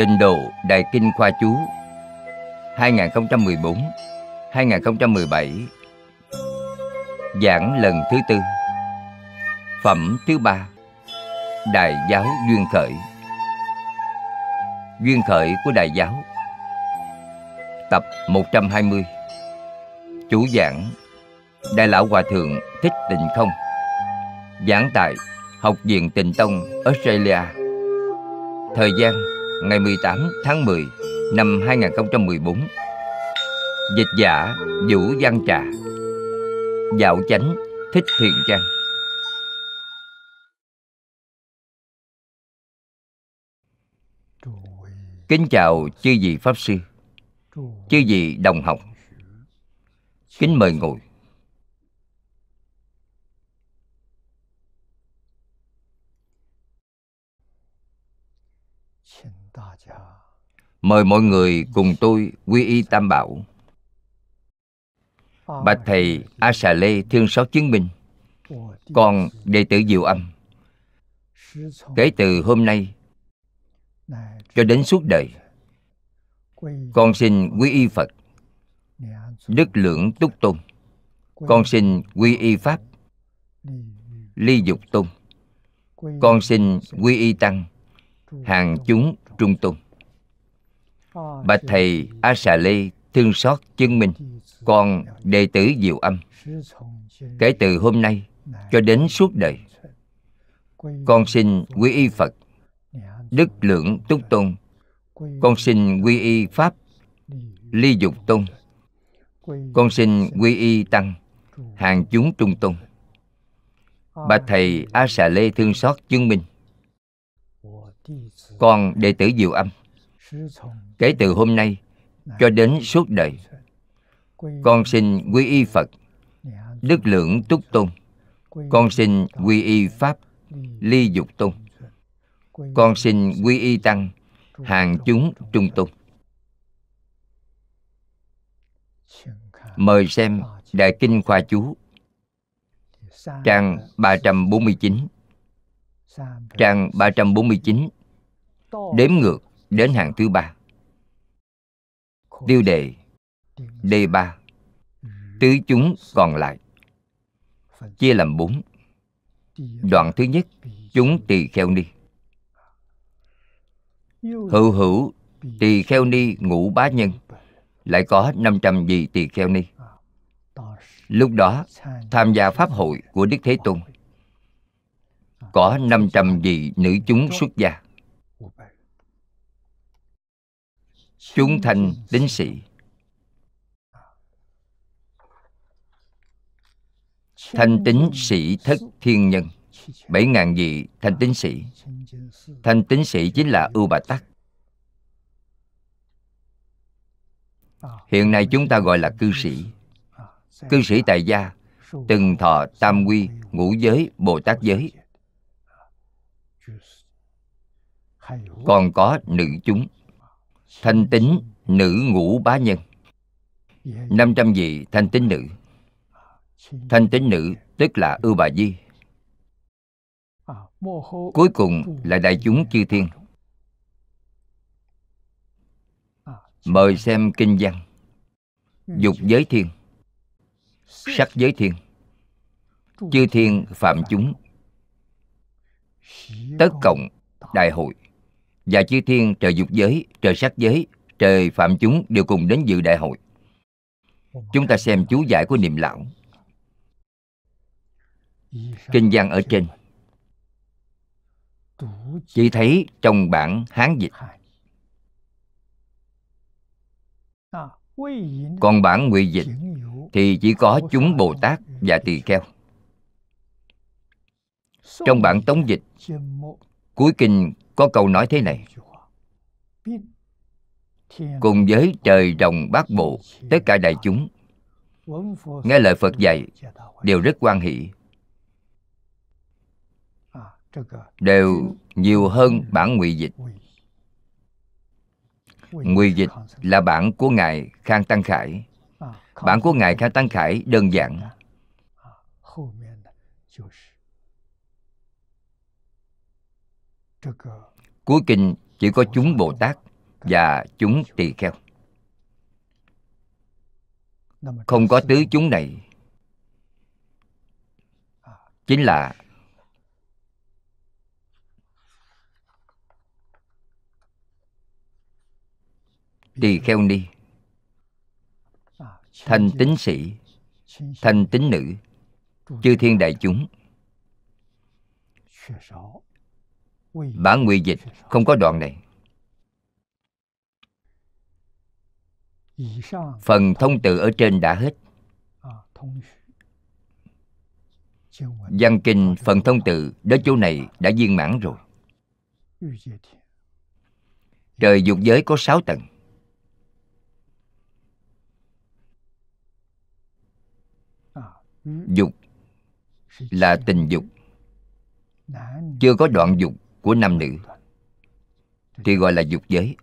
Tịnh độ Đại Kinh Khoa Chú 2014-2017 Giảng lần thứ tư Phẩm thứ ba Đại giáo Duyên Khởi Duyên Khởi của Đại giáo Tập 120 Chủ giảng Đại lão Hòa Thượng Thích Tịnh Không Giảng tại Học viện Tịnh Tông Australia Thời gian ngày 18 tháng 10 năm 2014 Dịch giả Vũ Văn Trà Dạo chánh Thích thiện Trang Kính chào chư vị Pháp Sư Chư vị đồng học Kính mời ngồi Mời mọi người cùng tôi quy y Tam Bảo Bạch Thầy A Xà Lê Thương Sáu Chứng Minh con đệ tử Diệu Âm Kể từ hôm nay Cho đến suốt đời Con xin quy y Phật Đức lượng túc tôn Con xin quy y Pháp Ly dục tôn Con xin quy y Tăng Hàng chúng trung tôn ờ, bạch thầy a xà lê thương xót chứng minh con đệ tử diệu âm kể từ hôm nay cho đến suốt đời con xin quy y phật đức lượng túc tôn con xin quy y pháp ly dục tôn con xin quy y tăng hàng chúng trung tôn bà thầy a xà lê thương xót chứng minh con đệ tử diệu âm kể từ hôm nay cho đến suốt đời con xin quy y phật đức lượng túc tôn con xin quy y pháp ly dục tôn con xin quy y tăng hàng chúng trung tôn mời xem đại kinh khoa chú trang 349 trang 349 đếm ngược đến hàng thứ ba tiêu đề d ba Tứ chúng còn lại Chia làm bốn Đoạn thứ nhất Chúng tỳ kheo ni Hữu hữu tỳ kheo ni ngũ bá nhân Lại có 500 vị tỳ kheo ni Lúc đó tham gia pháp hội của Đức Thế Tôn Có 500 vị nữ chúng xuất gia chúng thành tín sĩ thanh tín sĩ thất thiên nhân bảy ngàn vị thanh tín sĩ thanh tín sĩ chính là ưu bà tắc hiện nay chúng ta gọi là cư sĩ cư sĩ tại gia từng thọ tam quy ngũ giới bồ tát giới còn có nữ chúng Thanh tính nữ ngũ bá nhân 500 vị thanh tính nữ Thanh tính nữ tức là ưu bà di Cuối cùng là đại chúng chư thiên Mời xem kinh văn Dục giới thiên Sắc giới thiên Chư thiên phạm chúng Tất cộng đại hội và chư thiên trời dục giới, trời sắc giới, trời phạm chúng đều cùng đến dự đại hội. Chúng ta xem chú giải của niệm lão. Kinh văn ở trên chỉ thấy trong bản Hán dịch Còn bản Ngụy dịch thì chỉ có chúng Bồ Tát và Tỳ Kheo Trong bản Tống dịch Cuối kinh có câu nói thế này cùng với trời rồng bát bộ tất cả đại chúng nghe lời phật dạy đều rất quan hỷ đều nhiều hơn bản ngụy dịch ngụy dịch là bản của ngài khang tăng khải bản của ngài khang tăng khải đơn giản Cuối kinh chỉ có chúng Bồ Tát và chúng tỳ kheo. Không có tứ chúng này chính là tỳ kheo ni thanh tính sĩ thanh tính nữ chư thiên đại chúng Bản nguy dịch không có đoạn này Phần thông tự ở trên đã hết à, à. Văn kinh phần thông tự Đến chỗ này đã viên mãn rồi Trời dục giới có sáu tầng à, ừ. Dục là tình dục Chưa có đoạn dục của nam nữ thì gọi là dục giới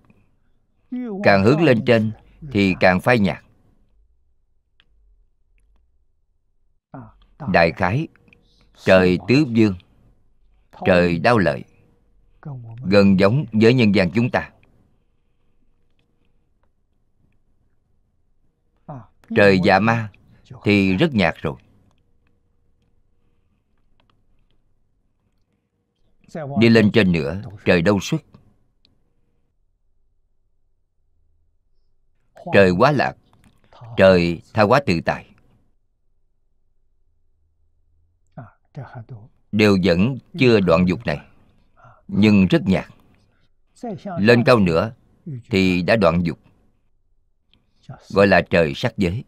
càng hướng lên trên thì càng phai nhạt đại khái trời tứ dương trời đau lợi gần giống với nhân gian chúng ta trời dạ ma thì rất nhạt rồi đi lên trên nữa trời đâu xuất trời quá lạc trời tha quá tự tại đều vẫn chưa đoạn dục này nhưng rất nhạt lên cao nữa thì đã đoạn dục gọi là trời sắc giới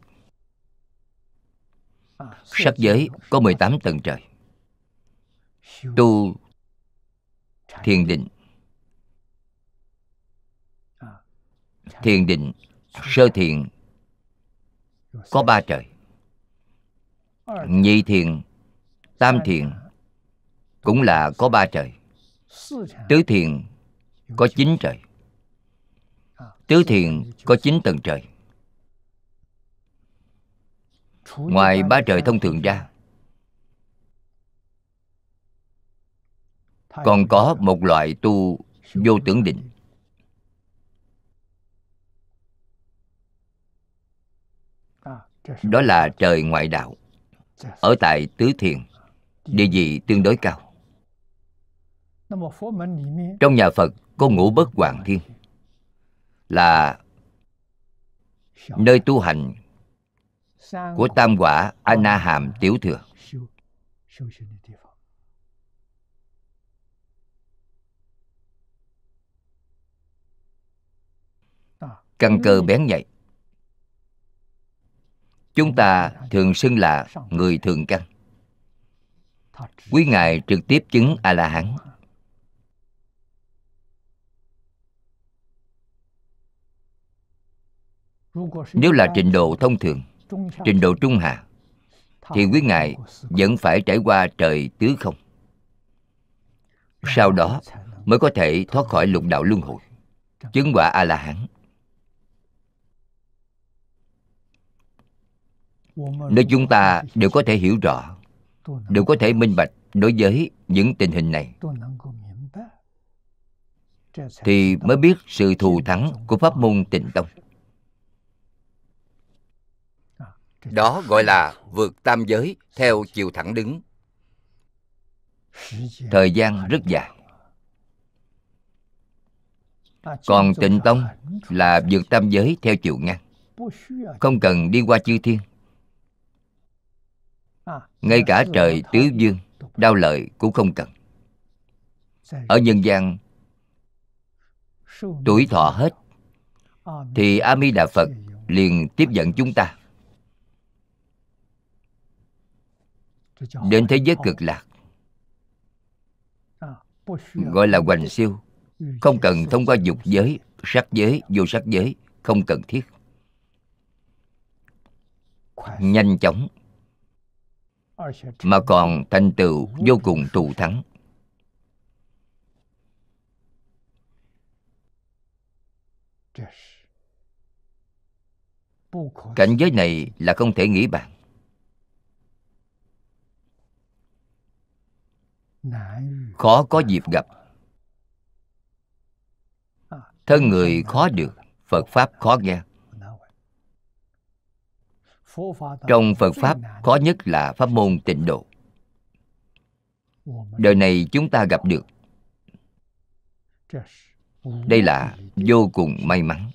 sắc giới có 18 tầng trời tu thiền định thiền định sơ thiền có ba trời nhị thiền tam thiền cũng là có ba trời tứ thiền có chín trời à, tứ thiền có chín tầng trời ngoài ba trời thông thường ra còn có một loại tu vô tưởng định đó là trời ngoại đạo ở tại tứ thiền địa vị tương đối cao trong nhà phật có ngũ bất hoàng thiên là nơi tu hành của tam quả a na hàm tiểu thừa căn cơ ừ. bén nhạy chúng ta thường xưng là người thường căn quý ngài trực tiếp chứng a la hán nếu là trình độ thông thường trình độ trung hạ thì quý ngài vẫn phải trải qua trời tứ không sau đó mới có thể thoát khỏi lục đạo luân hồi chứng quả a la hán nơi chúng ta đều có thể hiểu rõ đều có thể minh bạch đối với những tình hình này thì mới biết sự thù thắng của pháp môn tịnh tông đó gọi là vượt tam giới theo chiều thẳng đứng thời gian rất dài còn tịnh tông là vượt tam giới theo chiều ngang không cần đi qua chư thiên ngay cả trời tứ dương đau lợi cũng không cần ở nhân gian tuổi thọ hết thì a di đà phật liền tiếp dẫn chúng ta đến thế giới cực lạc gọi là hoành siêu không cần thông qua dục giới sắc giới vô sắc giới không cần thiết nhanh chóng mà còn thành tựu vô cùng thù thắng cảnh giới này là không thể nghĩ bàn khó có dịp gặp thân người khó được phật pháp khó nghe trong phật pháp khó nhất là pháp môn tịnh độ đời này chúng ta gặp được đây là vô cùng may mắn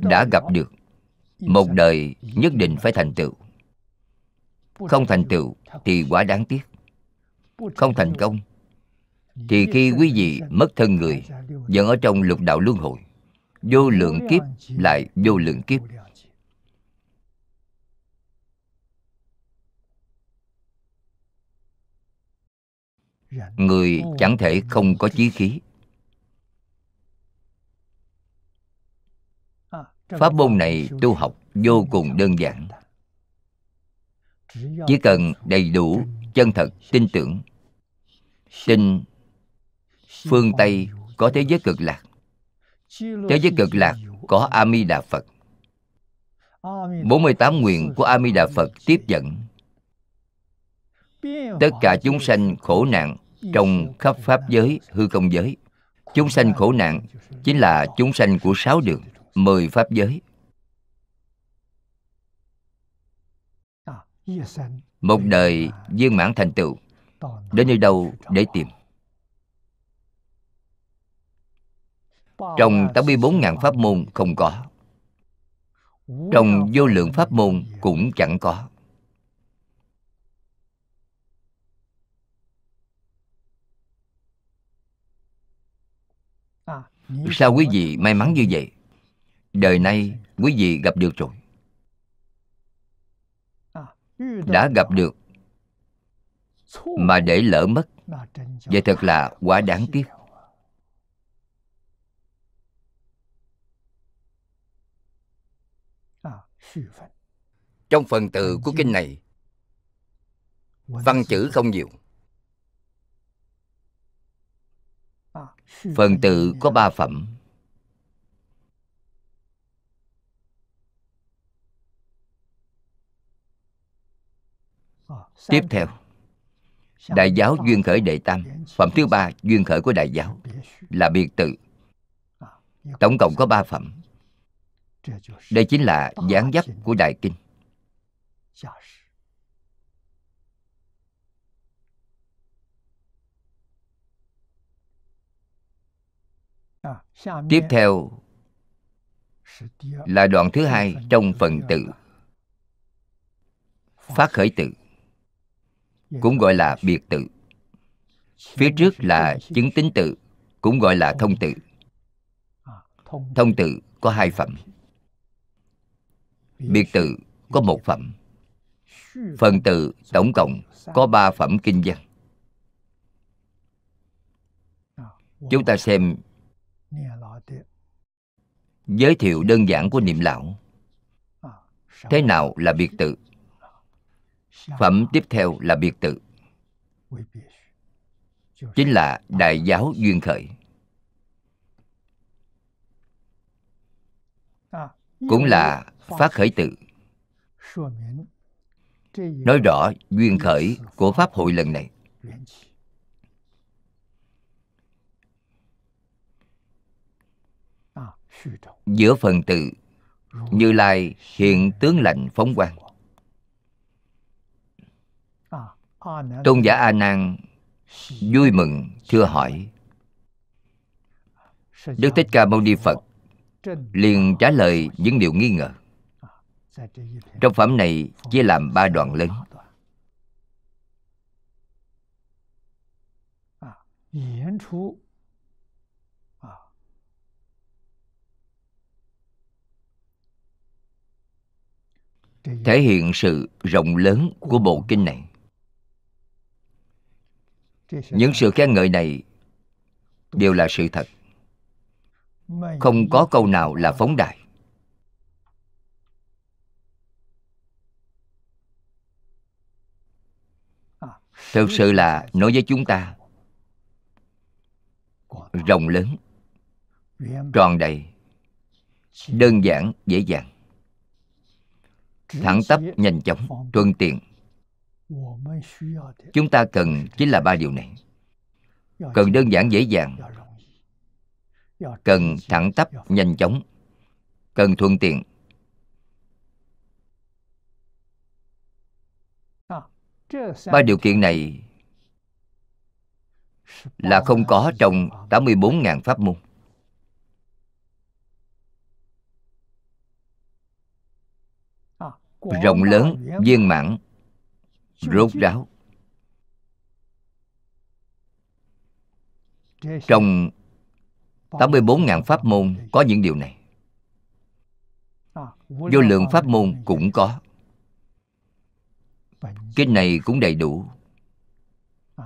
đã gặp được một đời nhất định phải thành tựu không thành tựu thì quá đáng tiếc không thành công thì khi quý vị mất thân người vẫn ở trong lục đạo luân hồi vô lượng kiếp lại vô lượng kiếp người chẳng thể không có chí khí à, pháp môn này tu học vô cùng đơn giản chỉ cần đầy đủ chân thật tin tưởng tin phương tây có thế giới cực lạc thế giới cực lạc có a di đà phật 48 nguyện của a di đà phật tiếp dẫn tất cả chúng sanh khổ nạn trong khắp pháp giới hư không giới chúng sanh khổ nạn chính là chúng sanh của sáu đường mười pháp giới à, một đời viên mãn thành tựu đến nơi đâu để tìm trong 84.000 pháp môn không có trong vô lượng pháp môn cũng chẳng có Sao quý vị may mắn như vậy? Đời nay quý vị gặp được rồi Đã gặp được Mà để lỡ mất Vậy thật là quá đáng tiếc Trong phần từ của kinh này Văn chữ không nhiều phần tự có ba phẩm tiếp theo đại giáo duyên khởi đệ tam phẩm thứ ba duyên khởi của đại giáo là biệt tự tổng cộng có ba phẩm đây chính là giảng dấp của đại kinh À, tiếp theo là đoạn thứ hai trong phần tự phát khởi tự cũng gọi là biệt tự phía trước là chứng tính tự cũng gọi là thông tự à, thông tự có hai phẩm biệt tự có một phẩm phần tự tổng cộng có ba phẩm kinh văn à, chúng ta xem giới thiệu đơn giản của niệm lão thế nào là biệt tự phẩm tiếp theo là biệt tự chính là đại giáo duyên khởi cũng là phát khởi tự nói rõ duyên khởi của pháp hội lần này giữa phần tự như lai hiện tướng lạnh phóng quang tôn giả a nan vui mừng thưa hỏi đức thích ca mâu ni phật liền trả lời những điều nghi ngờ trong phẩm này chia làm ba đoạn lớn thể hiện sự rộng lớn của bộ kinh này những sự khen ngợi này đều là sự thật không có câu nào là phóng đại thực sự là nói với chúng ta rộng lớn tròn đầy đơn giản dễ dàng thẳng tắp nhanh chóng thuận tiện chúng ta cần chính là ba điều này dạ, cần dạ. đơn giản dễ dàng dạ, cần thẳng tắp nhanh chóng cần thuận tiện ba điều kiện này là không có trong 84.000 pháp môn rộng lớn viên mãn rốt ráo trong 84.000 pháp môn có những điều này à, Vô lượng pháp môn cũng có Kinh này cũng đầy đủ à,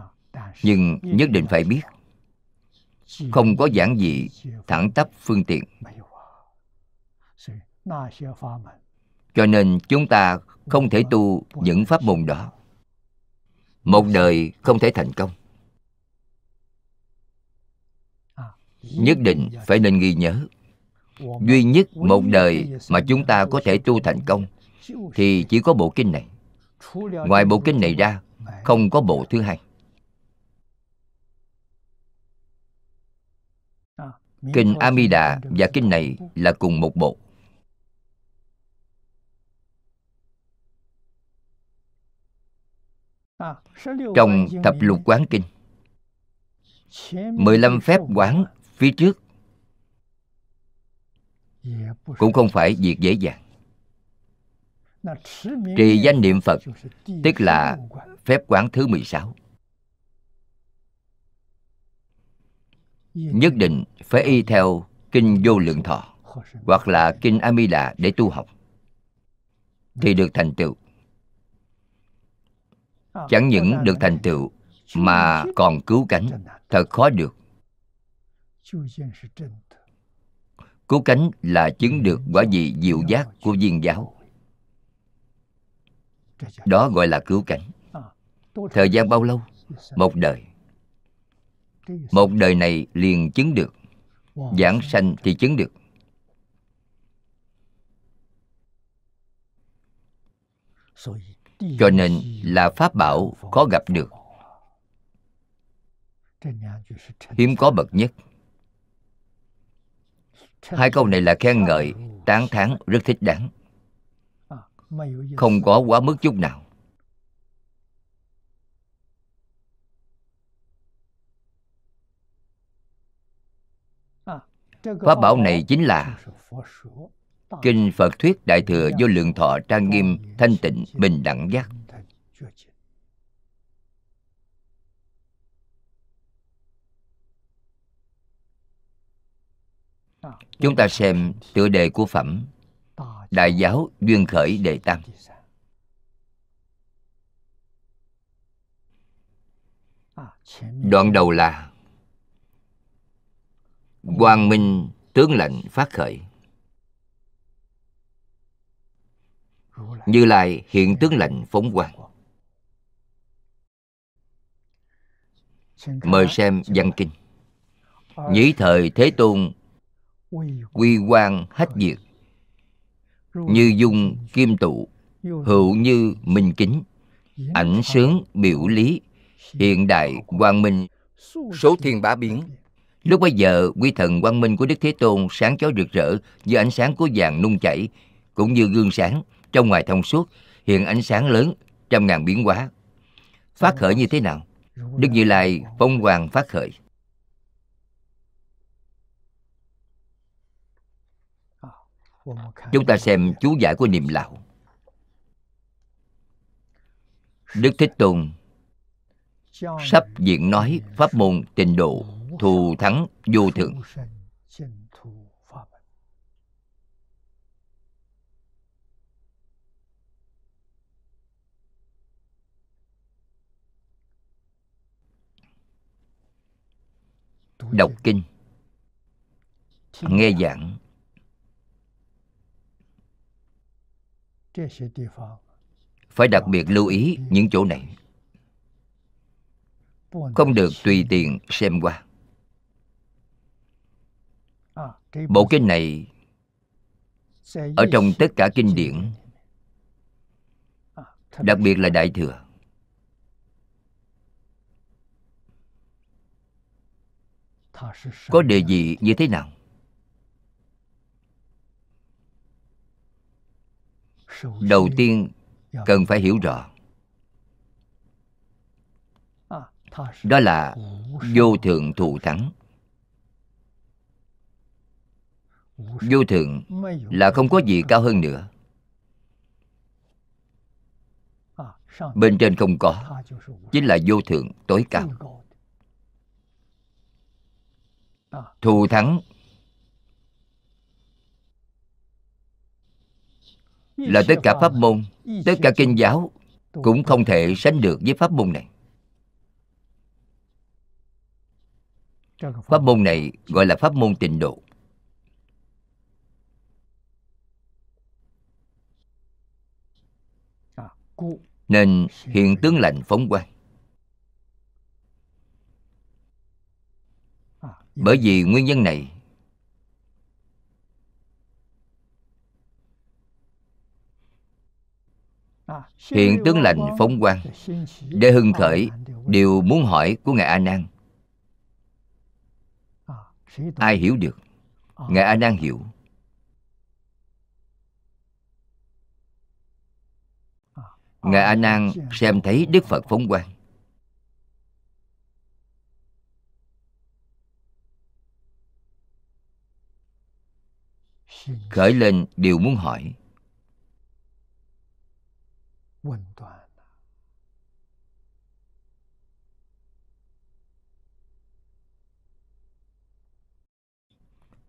Nhưng nhất định phải biết Không có giảng dị thẳng tắp phương tiện cho nên chúng ta không thể tu những pháp môn đó một đời không thể thành công nhất định phải nên ghi nhớ duy nhất một đời mà chúng ta có thể tu thành công thì chỉ có bộ kinh này ngoài bộ kinh này ra không có bộ thứ hai kinh a mi amida và kinh này là cùng một bộ trong thập lục quán kinh 15 phép quán phía trước cũng không phải việc dễ dàng trì danh niệm Phật tức là phép quán thứ 16 nhất định phải y theo kinh vô lượng thọ hoặc là kinh A Di Đà để tu học thì được thành tựu chẳng những được thành tựu mà còn cứu cánh thật khó được cứu cánh là chứng được quả vị diệu giác của viên giáo đó gọi là cứu cánh thời gian bao lâu một đời một đời này liền chứng được giảng sanh thì chứng được cho nên là pháp bảo khó gặp được hiếm có bậc nhất hai câu này là khen ngợi tán thán rất thích đáng không có quá mức chút nào pháp bảo này chính là kinh phật thuyết đại thừa vô lượng thọ trang nghiêm thanh tịnh bình đẳng giác chúng ta xem tựa đề của phẩm đại giáo duyên khởi đề tam đoạn đầu là quang minh tướng lệnh phát khởi Như Lai hiện tướng lệnh phóng quang Mời xem văn kinh Nhĩ thời Thế Tôn Quy quang hách diệt Như dung kim tụ Hữu như minh kính Ảnh sướng biểu lý Hiện đại quang minh Số thiên bá biến Lúc bấy giờ, quy thần quang minh của Đức Thế Tôn sáng chói rực rỡ như ánh sáng của vàng nung chảy, cũng như gương sáng, trong ngoài thông suốt hiện ánh sáng lớn trăm ngàn biến hóa phát khởi như thế nào đức như lai phong hoàng phát khởi chúng ta xem chú giải của niệm lão đức thích tùng sắp diện nói pháp môn tịnh độ thù thắng vô thượng đọc kinh nghe giảng phải đặc biệt lưu ý những chỗ này không được tùy tiện xem qua bộ kinh này ở trong tất cả kinh điển đặc biệt là đại thừa có địa vị như thế nào đầu tiên cần phải hiểu rõ đó là vô thượng thù thắng vô thượng là không có gì cao hơn nữa bên trên không có chính là vô thượng tối cao thù thắng là tất cả pháp môn tất cả kinh giáo cũng không thể sánh được với pháp môn này pháp môn này gọi là pháp môn tịnh độ nên hiện tướng lành phóng quang bởi vì nguyên nhân này hiện tướng lành phóng quang để hưng khởi điều muốn hỏi của ngài a nan ai hiểu được ngài a nan hiểu ngài a nan xem thấy đức phật phóng quang khởi lên điều muốn hỏi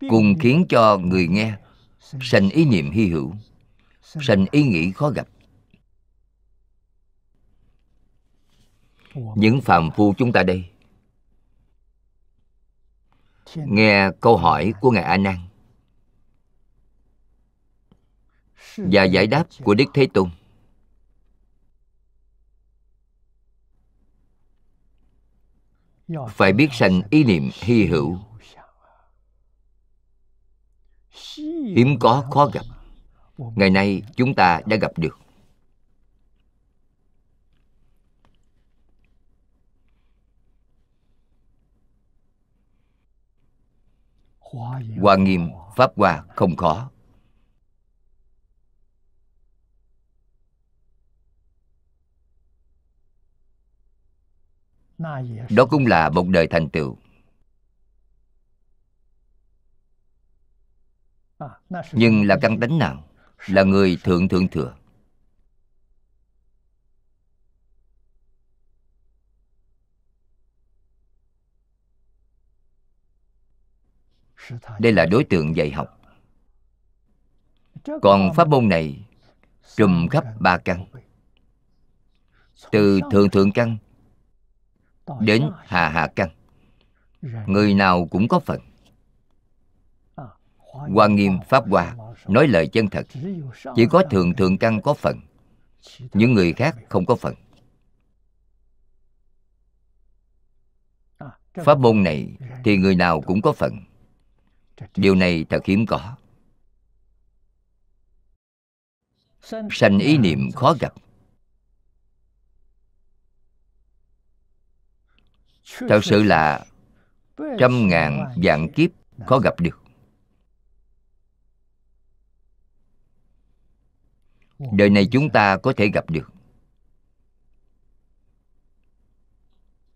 cùng khiến cho người nghe sành ý niệm hy hữu sành ý nghĩ khó gặp những phàm phu chúng ta đây nghe câu hỏi của ngài a nan và giải đáp của Đức Thế Tôn. Phải biết rằng ý niệm hy hữu hiếm có khó gặp ngày nay chúng ta đã gặp được hoa nghiêm pháp hoa không khó đó cũng là một đời thành tựu à, nhưng là căn tánh nào là người thượng thượng thừa đây là đối tượng dạy học còn pháp môn này trùm khắp ba căn từ thượng thượng căn đến hà hạ căn người nào cũng có phần à, hoa nghiêm pháp hoa nói lời chân thật chỉ có thượng thượng căn có phần những người khác không có phần à, pháp môn này thì người nào cũng có phần điều này thật hiếm có sanh ý niệm khó gặp thật sự là trăm ngàn vạn kiếp khó gặp được đời này chúng ta có thể gặp được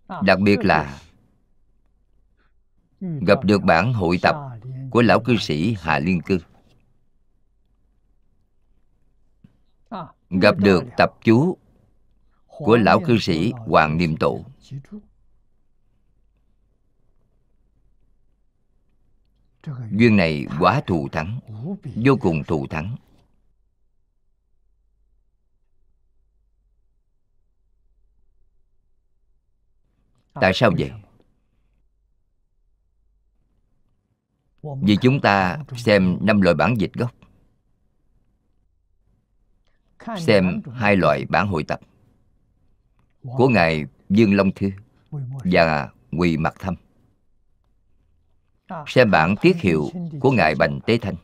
à, đặc biệt là gặp được bản hội tập của lão cư sĩ hà liên cư à, gặp được tập chú của lão cư sĩ hoàng niệm Tụ duyên này quá thù thắng vô cùng thù thắng tại sao vậy vì chúng ta xem năm loại bản dịch gốc xem hai loại bản hội tập của ngài dương long thư và quỳ mặt thâm xem bản tiết hiệu của ngài bành tế thanh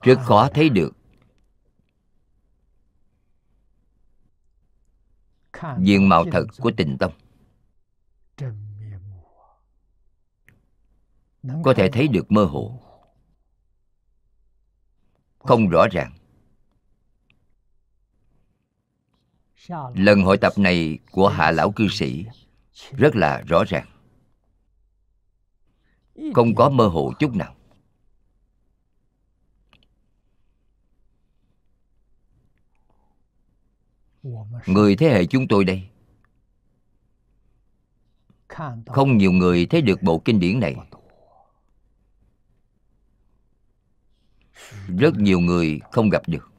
rất khó thấy được diện mạo thật của tình Tông, có thể thấy được mơ hồ không rõ ràng lần hội tập này của hạ lão cư sĩ rất là rõ ràng không có mơ hồ chút nào người thế hệ chúng tôi đây không nhiều người thấy được bộ kinh điển này rất nhiều người không gặp được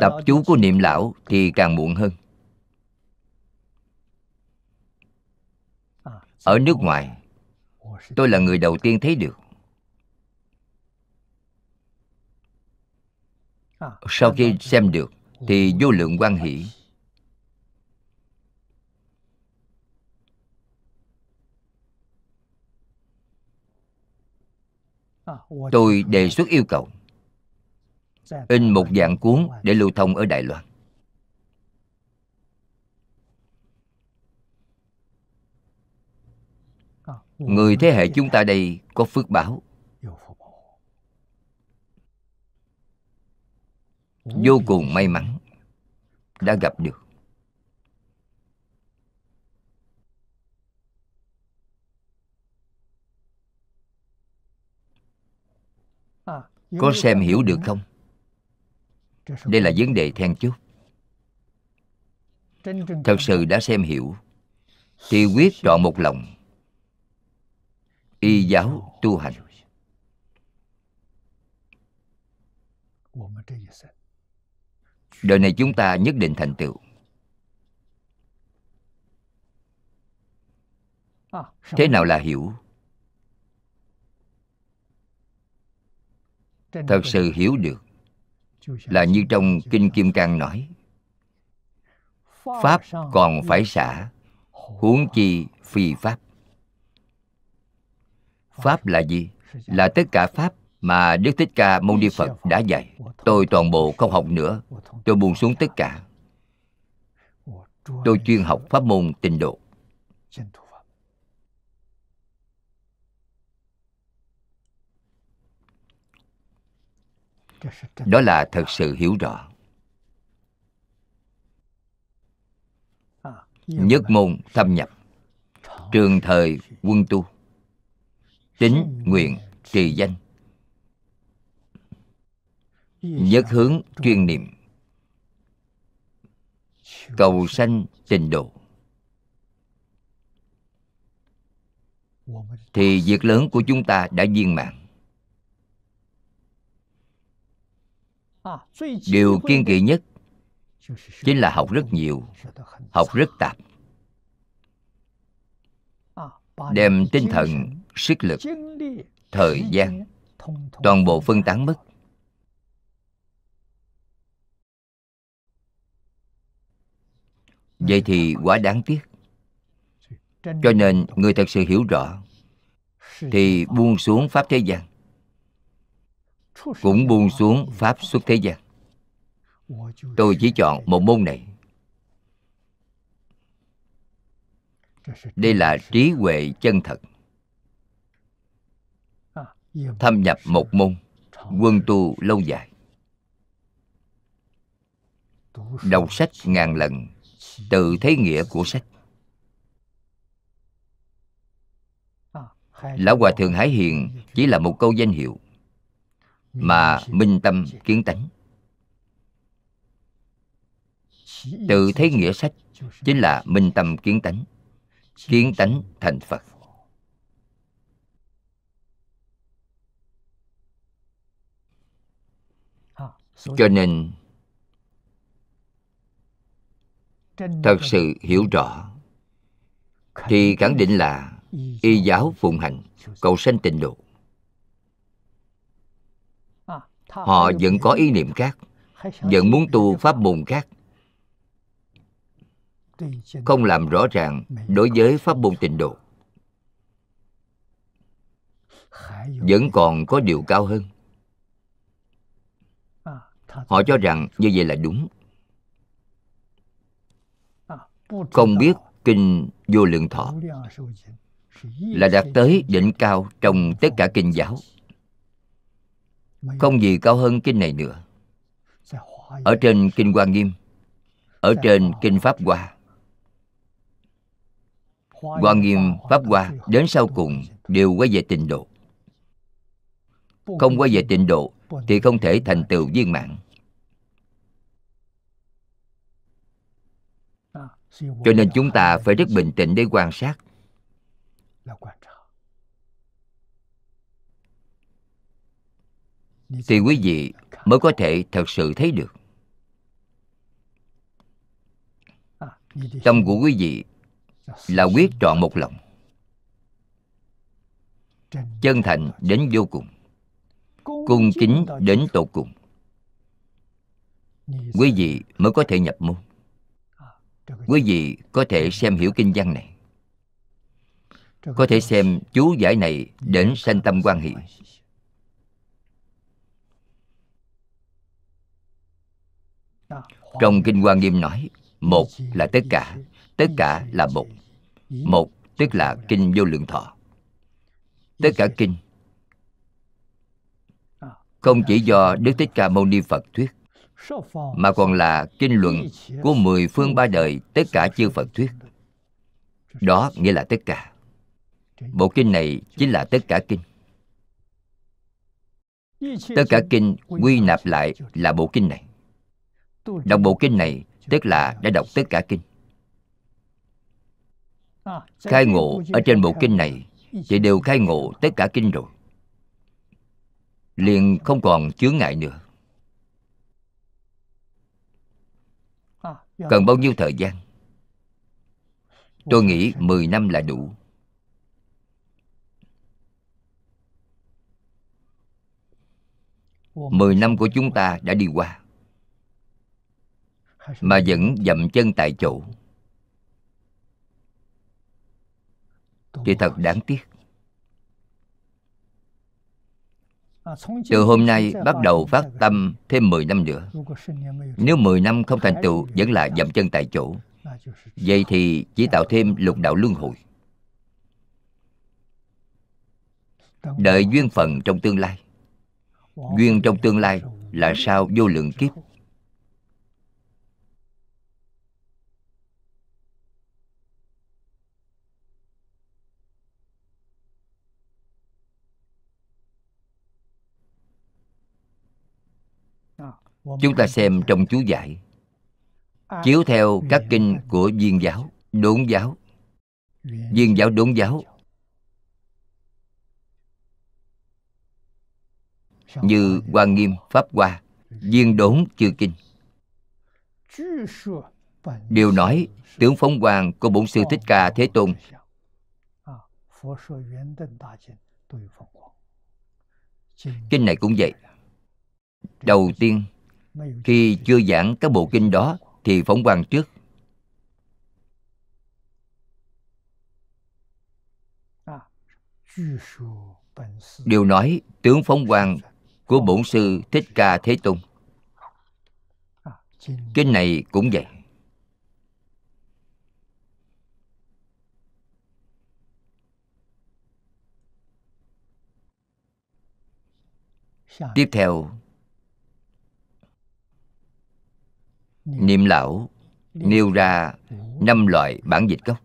Đọc chú của niệm lão thì càng muộn hơn Ở nước ngoài Tôi là người đầu tiên thấy được à, Sau à, khi xem được Thì vô lượng quan hỷ à, Tôi đề xuất yêu cầu in một dạng cuốn để lưu thông ở Đài Loan. Người thế hệ chúng ta đây có phước báo Vô cùng may mắn Đã gặp được Có xem hiểu được không? đây là vấn đề then chốt thật sự đã xem hiểu thì quyết trọn một lòng y giáo tu hành đời này chúng ta nhất định thành tựu thế nào là hiểu thật sự hiểu được là như trong kinh kim cang nói pháp còn phải xả huống chi phi pháp pháp là gì là tất cả pháp mà đức thích ca mâu ni phật đã dạy tôi toàn bộ không học nữa tôi buông xuống tất cả tôi chuyên học pháp môn tịnh độ đó là thật sự hiểu rõ nhất môn thâm nhập trường thời quân tu tính nguyện trì danh nhất hướng chuyên niệm cầu sanh trình độ thì việc lớn của chúng ta đã viên mãn Ờ, điều kiên kỵ nhất chính là học rất nhiều học rất tạp ờ, đem tinh thần sức lực thời gian toàn bộ phân tán mất vậy thì quá đáng tiếc cho nên người thật sự hiểu rõ thì buông xuống pháp thế gian cũng buông xuống pháp xuất thế gian tôi chỉ chọn một môn này đây là trí huệ chân thật thâm nhập một môn quân tu lâu dài đọc sách ngàn lần tự thấy nghĩa của sách lão hòa thượng hải hiền chỉ là một câu danh hiệu mà minh tâm kiến tánh tự thấy nghĩa sách chính là minh tâm kiến tánh kiến tánh thành phật cho nên thật sự hiểu rõ thì khẳng định là y giáo phụng hành cầu sanh tịnh độ họ vẫn có ý niệm khác vẫn muốn tu pháp môn khác không làm rõ ràng đối với pháp môn tịnh độ vẫn còn có điều cao hơn họ cho rằng như vậy là đúng không biết kinh vô lượng thọ là đạt tới đỉnh cao trong tất cả kinh giáo không gì cao hơn kinh này nữa Ở trên kinh Hoa Nghiêm Ở trên kinh Pháp Hoa Hoa Nghiêm Pháp Hoa Đến sau cùng đều quay về tịnh độ Không quay về tịnh độ Thì không thể thành tựu viên mạng Cho nên chúng ta phải rất bình tĩnh để quan sát thì quý vị mới có thể thật sự thấy được tâm của quý vị là quyết trọn một lòng chân thành đến vô cùng cung kính đến tột cùng quý vị mới có thể nhập môn quý vị có thể xem hiểu kinh văn này có thể xem chú giải này đến sanh tâm quan hệ trong kinh hoa nghiêm nói một là tất cả tất cả là một một tức là kinh vô lượng thọ tất cả kinh không chỉ do Đức Thích Ca Mâu Ni Phật thuyết mà còn là kinh luận của mười phương ba đời tất cả chư Phật thuyết. Đó nghĩa là tất cả. Bộ kinh này chính là tất cả kinh. Tất cả kinh quy nạp lại là bộ kinh này. Đọc bộ kinh này tức là đã đọc tất cả kinh Khai ngộ ở trên bộ kinh này Thì đều khai ngộ tất cả kinh rồi Liền không còn chướng ngại nữa Cần bao nhiêu thời gian Tôi nghĩ 10 năm là đủ Mười năm của chúng ta đã đi qua mà vẫn dậm chân tại chỗ thì thật đáng tiếc từ hôm nay bắt đầu phát tâm thêm 10 năm nữa Nếu 10 năm không thành tựu vẫn là dậm chân tại chỗ Vậy thì chỉ tạo thêm lục đạo luân hồi Đợi duyên phận trong tương lai Duyên trong tương lai là sao vô lượng kiếp chúng ta xem trong chú giải chiếu theo các kinh của viên giáo đốn giáo viên giáo đốn giáo như hoa nghiêm pháp hoa viên đốn chư kinh điều nói tướng phóng hoàng của bổn sư thích ca thế tôn kinh này cũng vậy đầu tiên khi chưa giảng các bộ kinh đó thì phóng quan trước điều nói tướng phóng quan của bổn sư thích ca thế tôn kinh này cũng vậy tiếp theo niệm lão nêu ra năm loại bản dịch gốc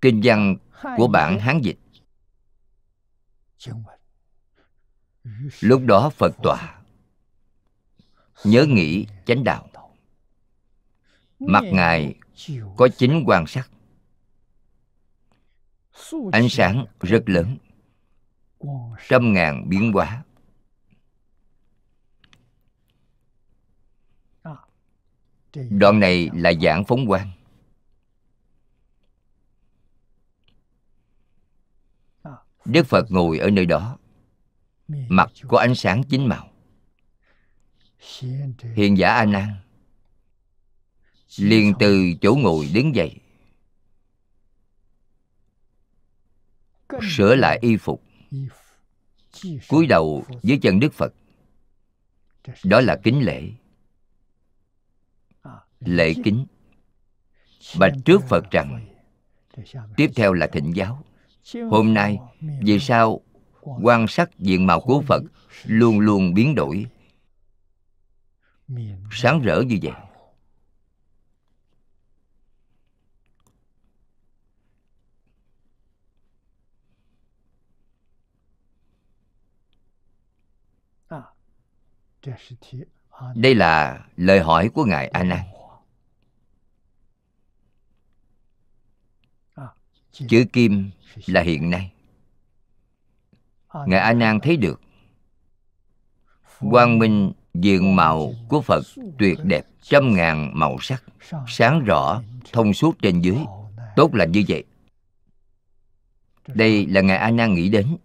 kinh văn của bản hán dịch lúc đó phật tọa nhớ nghĩ chánh đạo mặt ngài có chính quan sắc ánh sáng rất lớn trăm ngàn biến hóa đoạn này là giảng phóng quang đức phật ngồi ở nơi đó mặt có ánh sáng chính màu hiền giả a nan liền từ chỗ ngồi đứng dậy sửa lại y phục cúi đầu dưới chân đức phật đó là kính lễ lễ kính bạch trước phật rằng tiếp theo là thịnh giáo hôm nay vì sao quan sát diện mạo của phật luôn luôn biến đổi sáng rỡ như vậy à, đây là lời hỏi của ngài a nan chữ kim là hiện nay ngài a nan thấy được quang minh diện mạo của phật tuyệt đẹp trăm ngàn màu sắc sáng rõ thông suốt trên dưới tốt là như vậy đây là ngài a nan nghĩ đến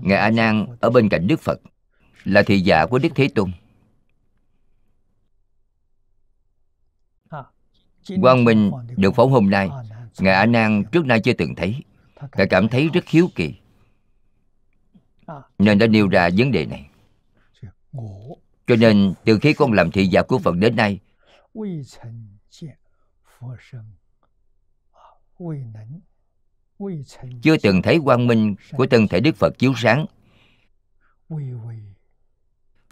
ngài a nan ở bên cạnh đức phật là thị giả của đức thế tôn quang minh được phóng hôm nay ngài a nan trước nay chưa từng thấy ngài cảm thấy rất hiếu kỳ nên đã nêu ra vấn đề này cho nên từ khi con làm thị giả của phật đến nay chưa từng thấy quang minh của thân thể đức phật chiếu sáng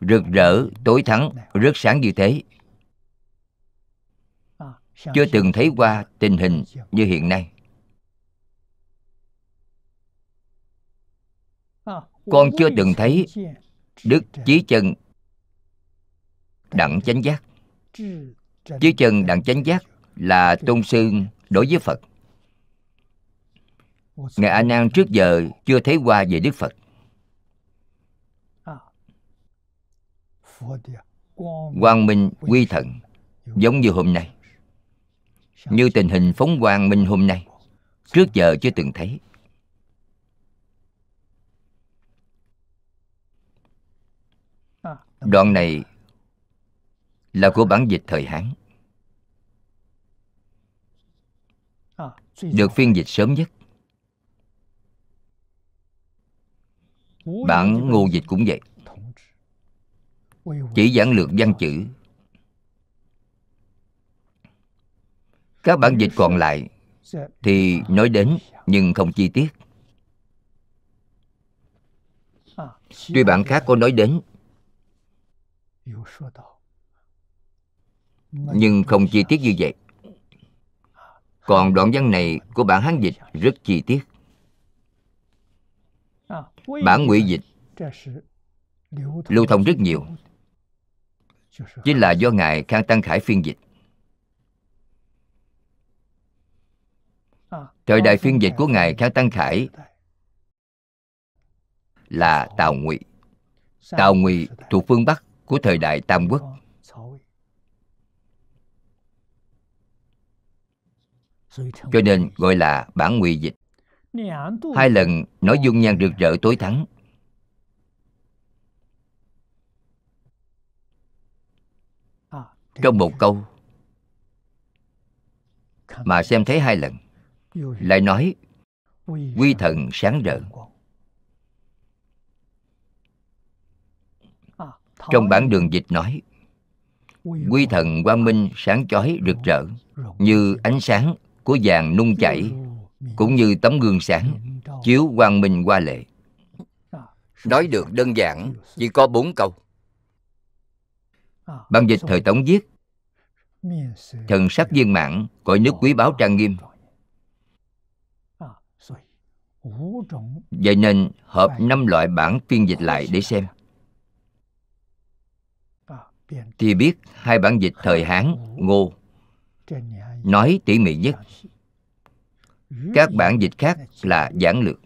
rực rỡ tối thắng rớt sáng như thế chưa từng thấy qua tình hình như hiện nay con chưa từng thấy đức chí chân đặng chánh giác chí chân đặng chánh giác là tôn sư đối với phật ngài a nan trước giờ chưa thấy qua về đức phật quang minh quy thần giống như hôm nay như tình hình phóng quang minh hôm nay trước giờ chưa từng thấy đoạn này là của bản dịch thời hán được phiên dịch sớm nhất bản ngô dịch cũng vậy chỉ giảng lược văn chữ các bản dịch còn lại thì nói đến nhưng không chi tiết tuy bản khác có nói đến nhưng không chi tiết như vậy còn đoạn văn này của bản hán dịch rất chi tiết bản ngụy dịch lưu thông rất nhiều chính là do ngài khang tăng khải phiên dịch Thời đại phiên dịch của Ngài Khá Tăng Khải là Tào Ngụy. Tào Ngụy thuộc phương Bắc của thời đại Tam Quốc. Cho nên gọi là bản ngụy dịch. Hai lần nói dung nhan rực rỡ tối thắng. Trong một câu mà xem thấy hai lần lại nói quy thần sáng rỡ trong bản đường dịch nói quy thần quang minh sáng chói rực rỡ như ánh sáng của vàng nung chảy cũng như tấm gương sáng chiếu quang minh qua lệ nói được đơn giản chỉ có bốn câu ban dịch thời tống viết thần sắc viên mãn cõi nước quý báu trang nghiêm Vậy nên hợp năm loại bản phiên dịch lại để xem Thì biết hai bản dịch thời Hán, Ngô Nói tỉ mỉ nhất Các bản dịch khác là giản lược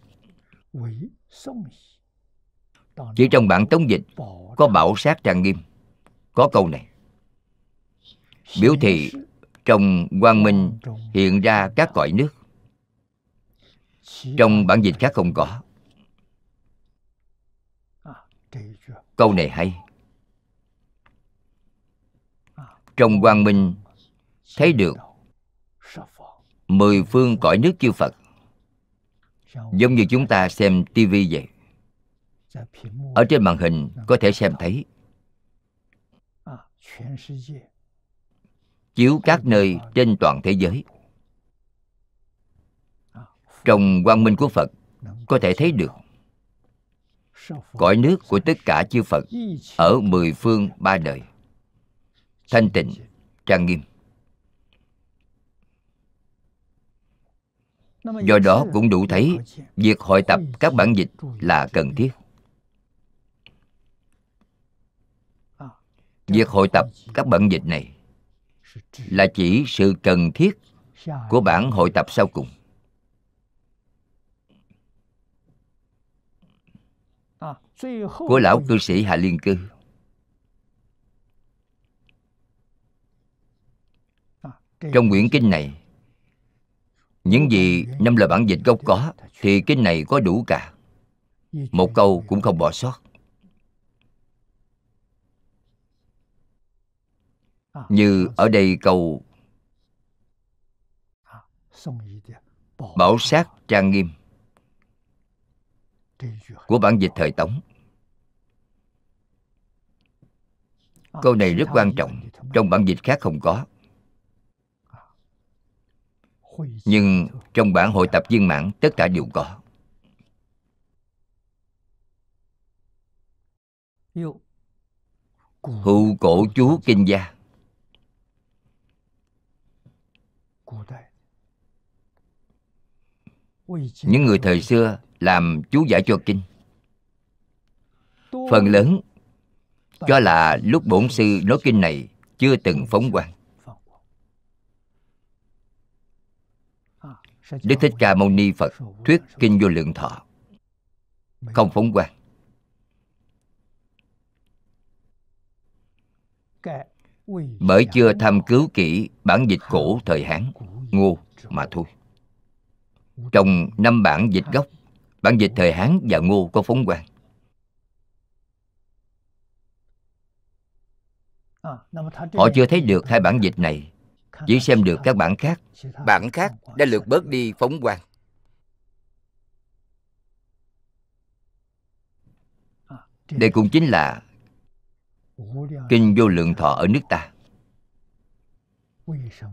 Chỉ trong bản tống dịch có bảo sát trang nghiêm Có câu này Biểu thị trong quang minh hiện ra các cõi nước trong bản dịch khác không có à, Câu này hay à. Trong quang minh Thấy được Mười phương cõi nước chư Phật Giống như chúng ta xem tivi vậy Ở trên màn hình có thể xem thấy à, Chiếu các nơi trên toàn thế giới trong quang minh của phật có thể thấy được cõi nước của tất cả chư phật ở mười phương ba đời thanh tịnh trang nghiêm do đó cũng đủ thấy việc hội tập các bản dịch là cần thiết việc hội tập các bản dịch này là chỉ sự cần thiết của bản hội tập sau cùng của lão cư sĩ hạ liên cư trong quyển kinh này những gì năm lời bản dịch gốc có thì kinh này có đủ cả một câu cũng không bỏ sót như ở đây câu bảo sát trang nghiêm của bản dịch thời tống câu này rất quan trọng trong bản dịch khác không có nhưng trong bản hội tập viên mãn tất cả đều có hữu cổ chú kinh gia những người thời xưa làm chú giải cho kinh phần lớn cho là lúc bổn sư nói kinh này chưa từng phóng quang đức thích ca mâu ni phật thuyết kinh vô lượng thọ không phóng quang bởi chưa tham cứu kỹ bản dịch cổ thời hán ngu mà thôi trong năm bản dịch gốc bản dịch thời hán và ngô có phóng quang Ờ, Họ chưa thấy được hai bản dịch này Chỉ xem được các bản khác Bản khác đã lược bớt đi phóng quang ờ, Đây cũng chính là Kinh vô lượng thọ ở nước ta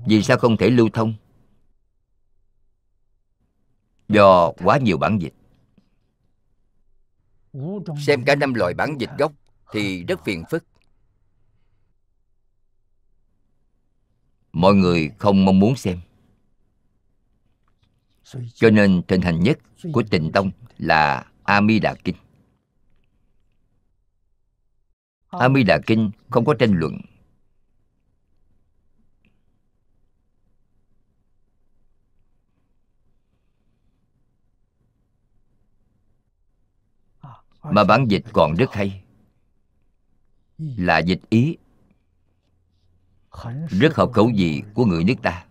Vì sao không thể lưu thông Do quá nhiều bản dịch Xem cả năm loại bản dịch gốc Thì rất phiền phức mọi người không mong muốn xem cho nên thịnh hành nhất của tịnh tông là a mi đà kinh a mi đà kinh không có tranh luận mà bản dịch còn rất hay là dịch ý rất hợp khẩu vị của người nước ta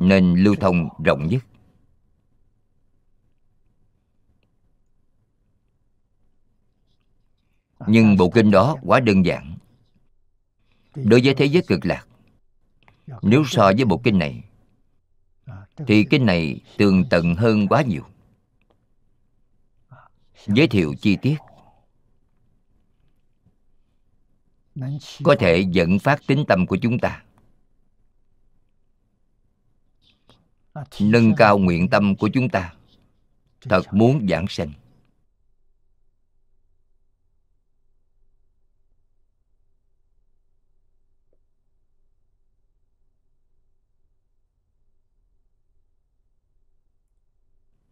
nên lưu thông rộng nhất nhưng bộ kinh đó quá đơn giản đối với thế giới cực lạc nếu so với bộ kinh này thì kinh này tường tận hơn quá nhiều giới thiệu chi tiết có thể dẫn phát tính tâm của chúng ta à, nâng cao nguyện tâm của chúng ta thật muốn giảng sanh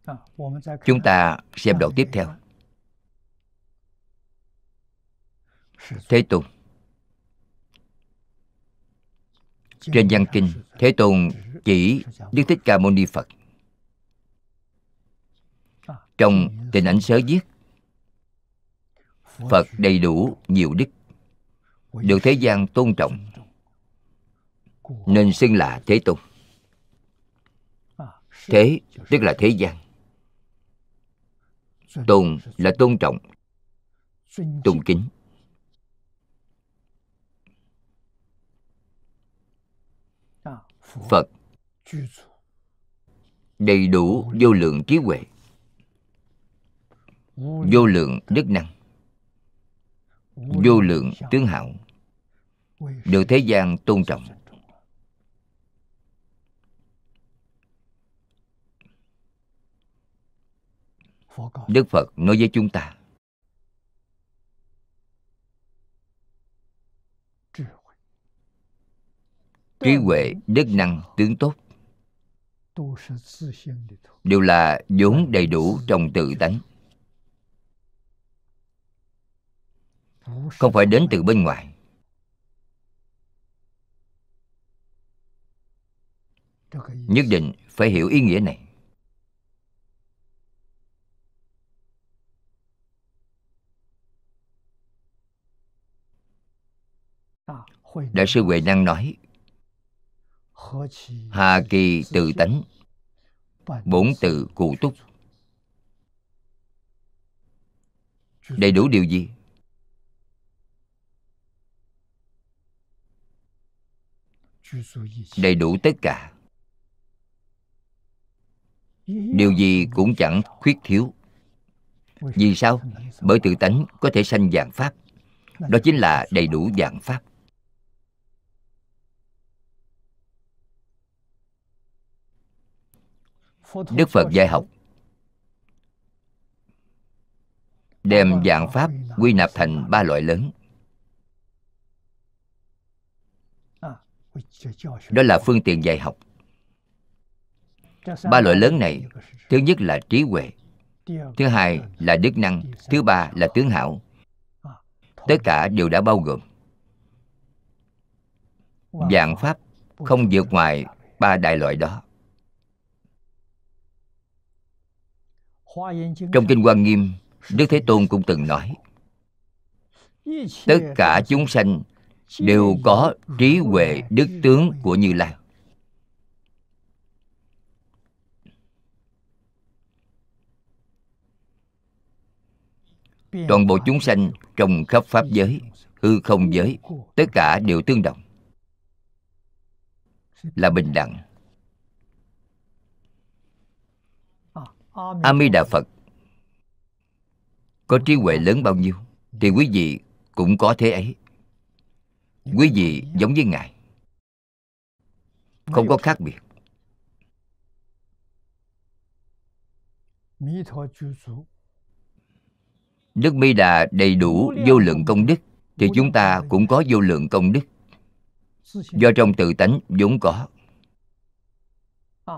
à, chúng ta xem à, đoạn tiếp theo thế tùng Trên văn kinh, Thế Tôn chỉ Đức Thích Ca Mâu Ni Phật Trong tình ảnh sớ viết Phật đầy đủ nhiều đức Được thế gian tôn trọng Nên xưng là Thế Tôn Thế tức là thế gian Tôn là tôn trọng Tôn kính phật đầy đủ vô lượng trí huệ vô lượng đức năng vô lượng tướng hảo được thế gian tôn trọng đức phật nói với chúng ta trí huệ đức năng tướng tốt đều là vốn đầy đủ trong tự tánh không phải đến từ bên ngoài nhất định phải hiểu ý nghĩa này đại sư huệ năng nói hà kỳ tự tánh bốn từ cụ túc đầy đủ điều gì đầy đủ tất cả điều gì cũng chẳng khuyết thiếu vì sao bởi tự tánh có thể sanh dạng pháp đó chính là đầy đủ dạng pháp Đức Phật dạy học đem dạng pháp quy nạp thành ba loại lớn à, đó là phương tiện dạy học ba loại lớn này thứ nhất là trí huệ thứ hai là đức năng thứ ba là tướng hảo à, tất cả đều đã bao gồm dạng pháp không vượt ngoài ba đại loại đó Trong Kinh Hoa Nghiêm Đức Thế Tôn cũng từng nói Tất cả chúng sanh Đều có trí huệ đức tướng của Như Lai Toàn bộ chúng sanh trong khắp Pháp giới Hư không giới Tất cả đều tương đồng Là bình đẳng a mi đà phật có trí huệ lớn bao nhiêu thì quý vị cũng có thế ấy quý vị giống với ngài không có khác biệt Đức Mi Đà đầy đủ vô lượng công đức Thì chúng ta cũng có vô lượng công đức Do trong tự tánh vốn có à,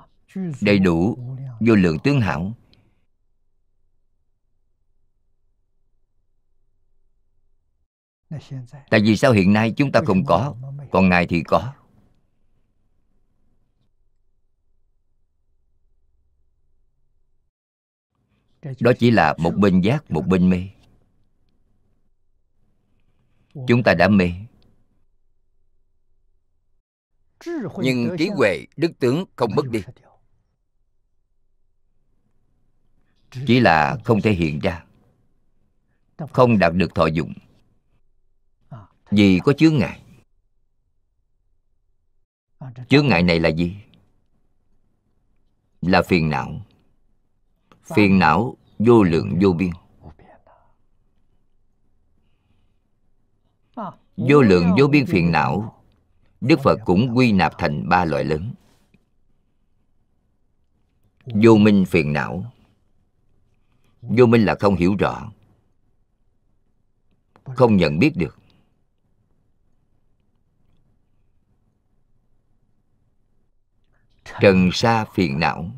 Đầy đủ vô lượng tướng hảo tại vì sao hiện nay chúng ta không có còn ngài thì có đó chỉ là một bên giác một bên mê chúng ta đã mê nhưng trí huệ đức tướng không mất đi chỉ là không thể hiện ra không đạt được thọ dụng vì có chướng ngại chướng ngại này là gì là phiền não phiền não vô lượng vô biên vô lượng vô biên phiền não đức phật cũng quy nạp thành ba loại lớn vô minh phiền não vô minh là không hiểu rõ không nhận biết được trần sa phiền não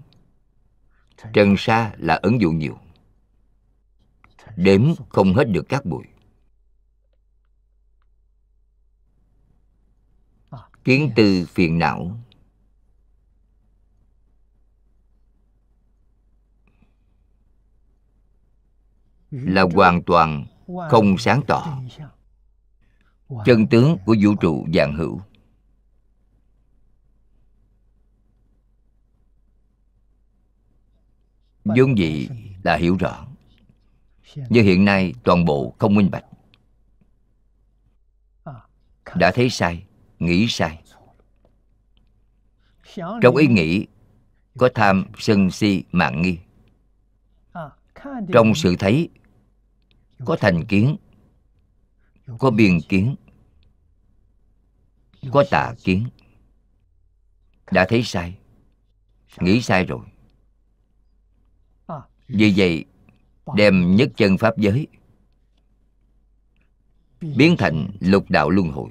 trần sa là ấn dụng nhiều đếm không hết được các bụi kiến tư phiền não là hoàn toàn không sáng tỏ chân tướng của vũ trụ dạng hữu vốn dị là hiểu rõ như hiện nay toàn bộ không minh bạch đã thấy sai nghĩ sai trong ý nghĩ có tham sân si mạng nghi trong sự thấy có thành kiến có biên kiến có tà kiến đã thấy sai nghĩ sai rồi vì vậy đem nhất chân pháp giới biến thành lục đạo luân hồi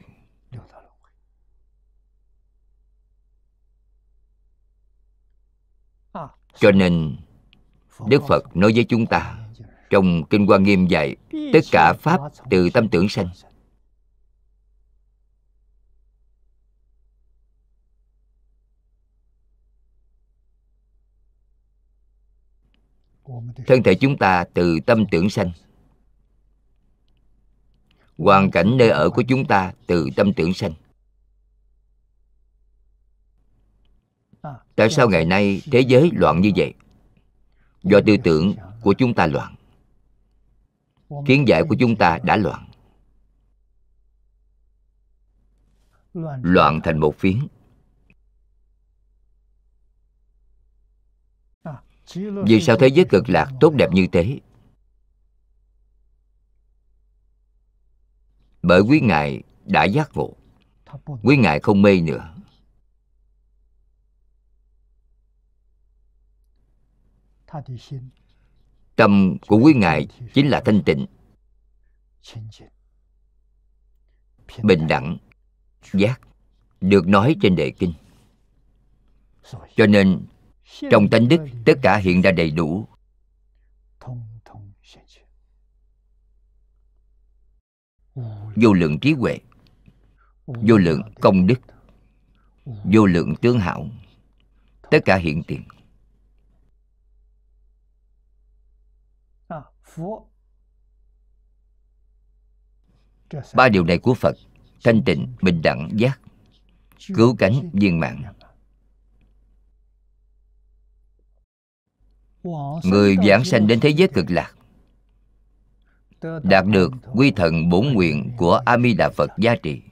cho nên đức phật nói với chúng ta trong Kinh Hoa Nghiêm dạy Tất cả Pháp từ tâm tưởng sanh Thân thể chúng ta từ tâm tưởng sanh Hoàn cảnh nơi ở của chúng ta từ tâm tưởng sanh Tại sao ngày nay thế giới loạn như vậy? Do tư tưởng của chúng ta loạn kiến giải của chúng ta đã loạn loạn thành một phiến vì sao thế giới cực lạc tốt đẹp như thế bởi quý ngài đã giác ngộ quý ngài không mê nữa tâm của quý ngài chính là thanh tịnh bình đẳng giác được nói trên đề kinh cho nên trong tánh đức tất cả hiện ra đầy đủ vô lượng trí huệ vô lượng công đức vô lượng tướng hảo tất cả hiện tiền ba điều này của phật thanh tịnh bình đẳng giác cứu cánh viên mạng người giảng sanh đến thế giới cực lạc đạt được quy thần bổn nguyện của a di đà phật gia trì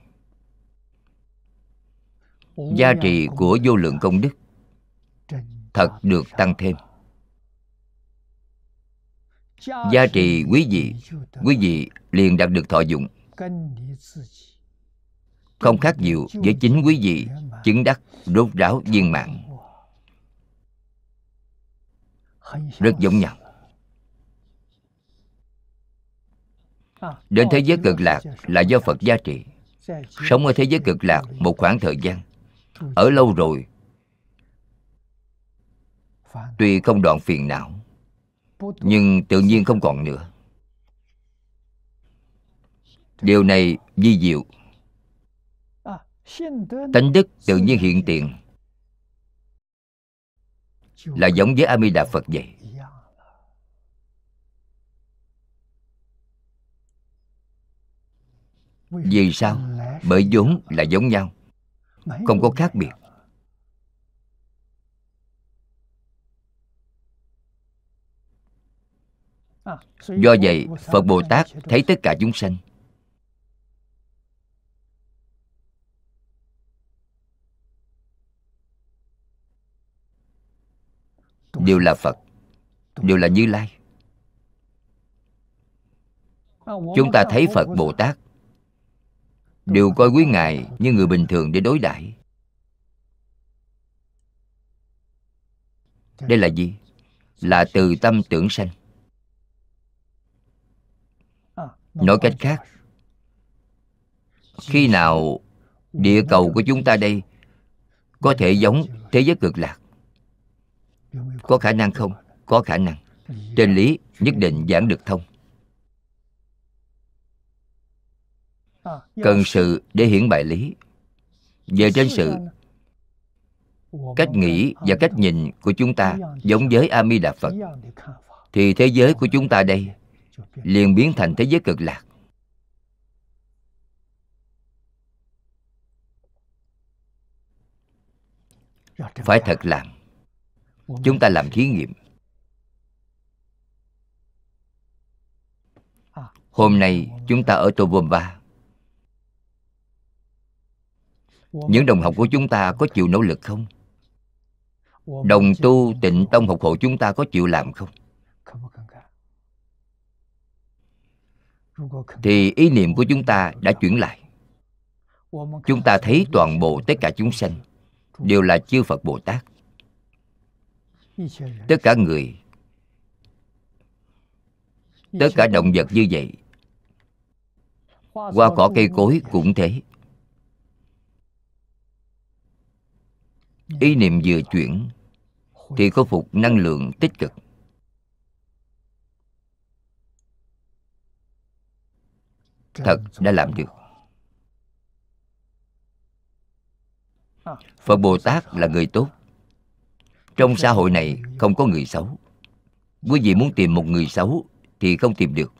gia trì của vô lượng công đức thật được tăng thêm gia trì quý vị quý vị liền đạt được thọ dụng không khác nhiều với chính quý vị chứng đắc rốt ráo viên mạng rất giống nhau đến thế giới cực lạc là do phật gia trị sống ở thế giới cực lạc một khoảng thời gian ở lâu rồi tuy không đoạn phiền não nhưng tự nhiên không còn nữa điều này vi diệu tánh đức tự nhiên hiện tiền là giống với a di đà phật vậy vì sao bởi vốn là giống nhau không có khác biệt do vậy phật bồ tát thấy tất cả chúng sanh đều là phật đều là như lai chúng ta thấy phật bồ tát đều coi quý ngài như người bình thường để đối đãi đây là gì là từ tâm tưởng sanh nói cách khác khi nào địa cầu của chúng ta đây có thể giống thế giới cực lạc có khả năng không có khả năng trên lý nhất định giảng được thông cần sự để hiển bài lý về trên sự cách nghĩ và cách nhìn của chúng ta giống với a di đà phật thì thế giới của chúng ta đây liền biến thành thế giới cực lạc phải thật làm chúng ta làm thí nghiệm hôm nay chúng ta ở tô những đồng học của chúng ta có chịu nỗ lực không đồng tu tịnh tông học hộ chúng ta có chịu làm không thì ý niệm của chúng ta đã chuyển lại chúng ta thấy toàn bộ tất cả chúng sanh đều là chư phật bồ tát tất cả người tất cả động vật như vậy hoa cỏ cây cối cũng thế ý niệm vừa chuyển thì khôi phục năng lượng tích cực thật đã làm được phật bồ tát là người tốt trong xã hội này không có người xấu quý vị muốn tìm một người xấu thì không tìm được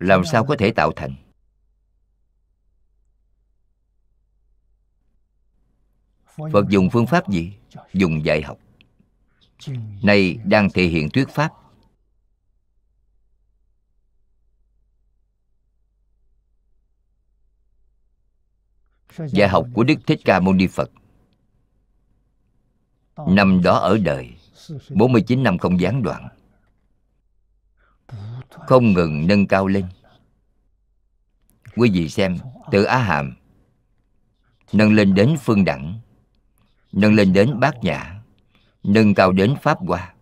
làm sao có thể tạo thành phật dùng phương pháp gì dùng dạy học này đang thể hiện thuyết pháp dạy học của đức thích ca mâu ni phật năm đó ở đời 49 năm không gián đoạn không ngừng nâng cao lên quý vị xem từ á hàm nâng lên đến phương đẳng nâng lên đến bát nhã nâng cao đến pháp hòa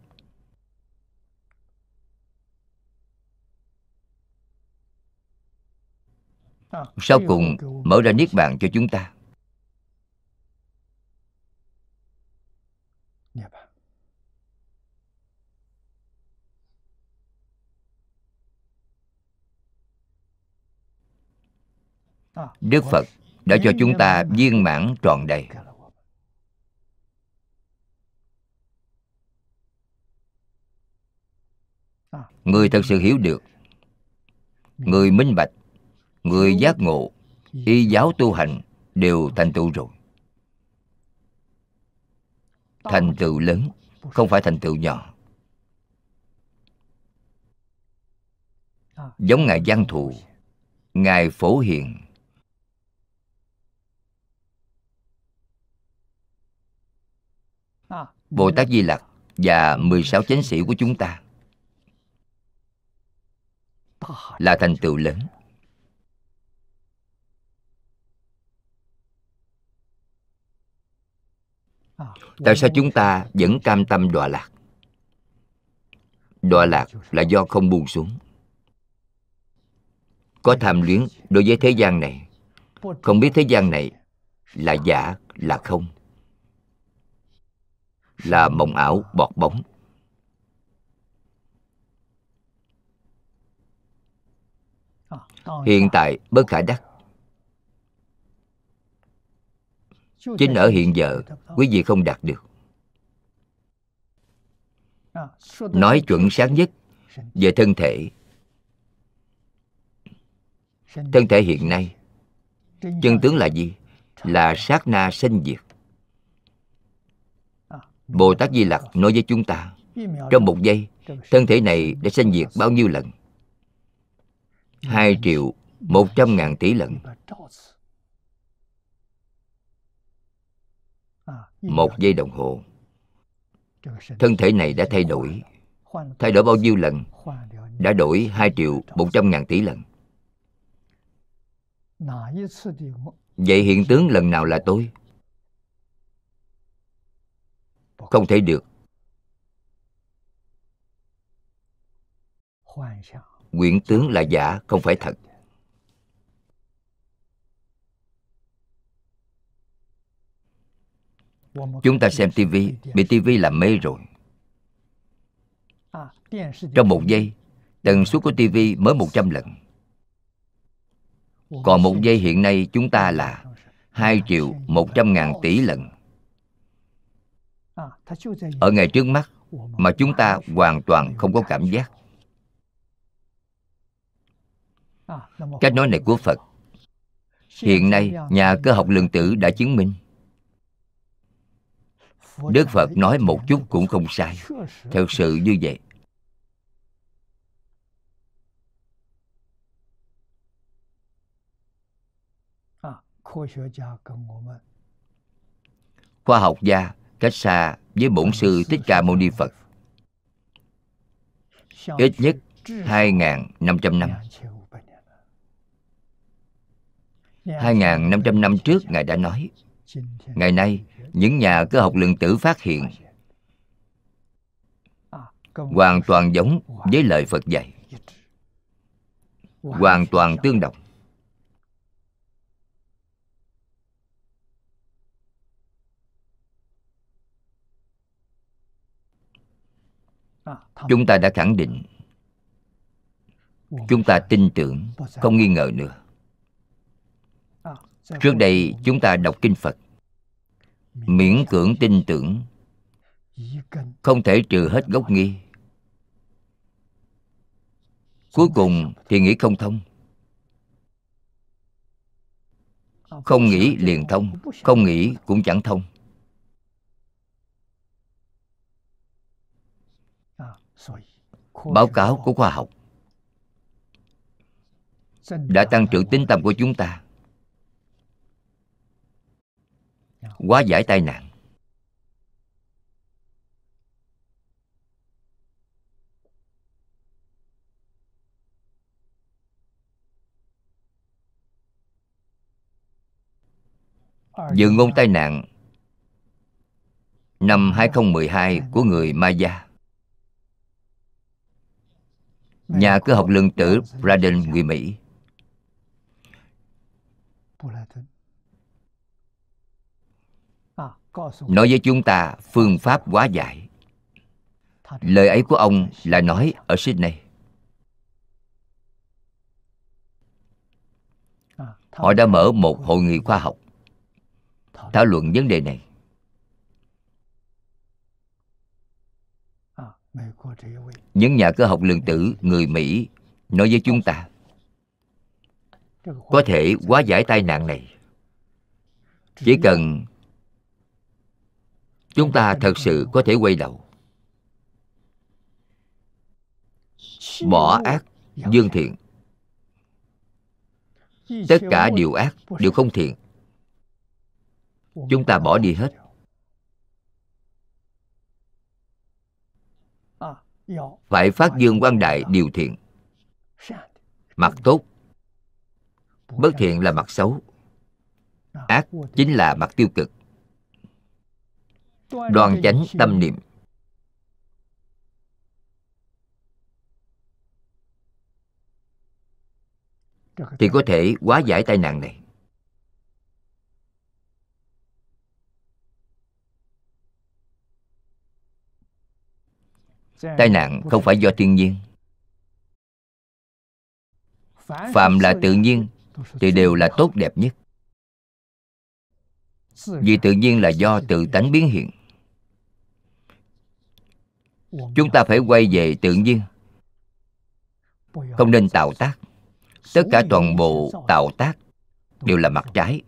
sau cùng mở ra niết bàn cho chúng ta đức phật đã cho chúng ta viên mãn tròn đầy người thật sự hiểu được người minh bạch người giác ngộ y giáo tu hành đều thành tựu rồi thành tựu lớn không phải thành tựu nhỏ giống ngài giang thù ngài phổ hiền bồ tát di lặc và 16 chánh sĩ của chúng ta là thành tựu lớn tại sao chúng ta vẫn cam tâm đọa lạc đọa lạc là do không buông xuống có tham luyến đối với thế gian này không biết thế gian này là giả là không là mộng ảo bọt bóng hiện tại bất khả đắc chính ở hiện giờ quý vị không đạt được ờ, nói chuẩn sáng nhất về thân thể thân thể hiện nay chân tướng là gì là sát na sinh diệt ờ, bồ tát di lặc nói với chúng ta trong một giây thân thể này đã sinh diệt bao nhiêu lần 2 triệu 100 ngàn tỷ lần à, Một giây đồng hồ Thân thể này đã thay đổi Thay đổi bao nhiêu lần Đã đổi 2 triệu 100 ngàn tỷ lần Vậy hiện tướng lần nào là tôi? Không thể được quyển tướng là giả không phải thật chúng ta xem tivi bị tivi làm mê rồi trong một giây tần số của tivi mới 100 lần còn một giây hiện nay chúng ta là 2 triệu 100 ngàn tỷ lần Ở ngày trước mắt mà chúng ta hoàn toàn không có cảm giác Ờ, cách nói này của phật hiện nay nhà cơ học lượng tử đã chứng minh đức phật nói một chút cũng không sai theo sự như vậy khoa học gia cách xa với bổn sư Thích Ca Mâu Ni Phật ít nhất 2.500 năm 2.500 dạ. năm trước Ngài đã nói Ngày nay, những nhà cơ học lượng tử phát hiện Hoàn toàn giống với lời Phật dạy Hoàn toàn tương đồng Chúng ta đã khẳng định Chúng ta tin tưởng, không nghi ngờ nữa trước đây chúng ta đọc kinh phật miễn cưỡng tin tưởng không thể trừ hết gốc nghi cuối cùng thì nghĩ không thông không nghĩ liền thông không nghĩ cũng chẳng thông báo cáo của khoa học đã tăng trưởng tính tâm của chúng ta hóa giải tai nạn dự ngôn tai nạn năm 2012 của người Maya. Nhà cơ học lượng tử Braden người Mỹ. Ờ, nói với chúng ta phương pháp hóa giải lời ấy của ông là nói ở sydney họ đã mở một hội nghị khoa học thảo luận vấn đề này những nhà cơ học lượng tử người mỹ nói với chúng ta có thể hóa giải tai nạn này chỉ cần chúng ta thật sự có thể quay đầu bỏ ác dương thiện tất cả điều ác đều không thiện chúng ta bỏ đi hết phải phát dương quan đại điều thiện mặt tốt bất thiện là mặt xấu ác chính là mặt tiêu cực đoan chánh tâm niệm thì có thể hóa giải tai nạn này tai nạn không phải do thiên nhiên phạm là tự nhiên thì đều là tốt đẹp nhất vì tự nhiên là do tự tánh biến hiện chúng ta phải quay về tự nhiên không nên tạo tác tất cả toàn bộ tạo tác đều là mặt trái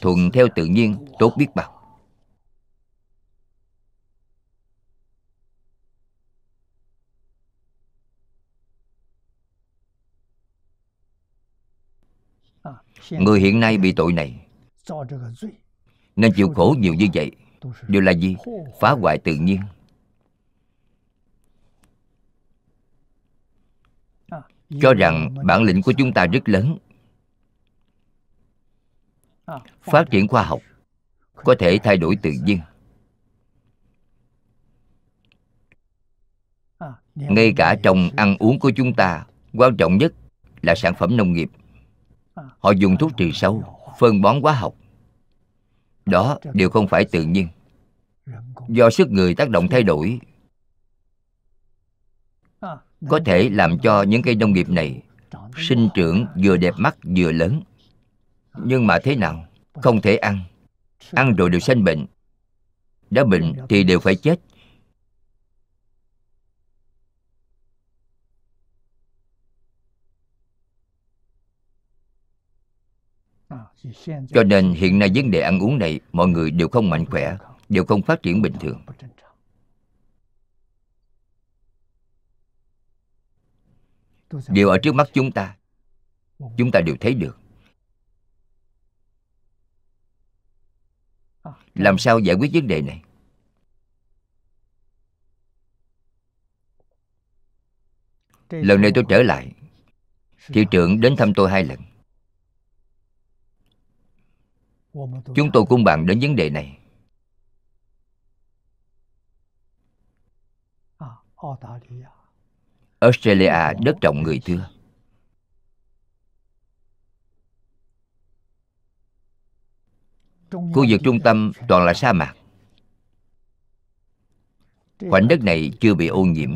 thuận theo tự nhiên tốt biết bao người hiện nay bị tội này nên chịu khổ nhiều như vậy đều là gì phá hoại tự nhiên cho rằng bản lĩnh của chúng ta rất lớn phát triển khoa học có thể thay đổi tự nhiên ngay cả trong ăn uống của chúng ta quan trọng nhất là sản phẩm nông nghiệp họ dùng thuốc trừ sâu phân bón hóa học đó đều không phải tự nhiên do sức người tác động thay đổi có thể làm cho những cây nông nghiệp này sinh trưởng vừa đẹp mắt vừa lớn nhưng mà thế nào không thể ăn ăn rồi đều sanh bệnh đã bệnh thì đều phải chết cho nên hiện nay vấn đề ăn uống này mọi người đều không mạnh khỏe đều không phát triển bình thường đều ở trước mắt chúng ta chúng ta đều thấy được làm sao giải quyết vấn đề này lần này tôi trở lại thị trưởng đến thăm tôi hai lần chúng tôi cũng bàn đến vấn đề này À, à? Australia đất rộng người thưa Khu vực trung tâm toàn là sa mạc Khoảnh đất này chưa bị ô nhiễm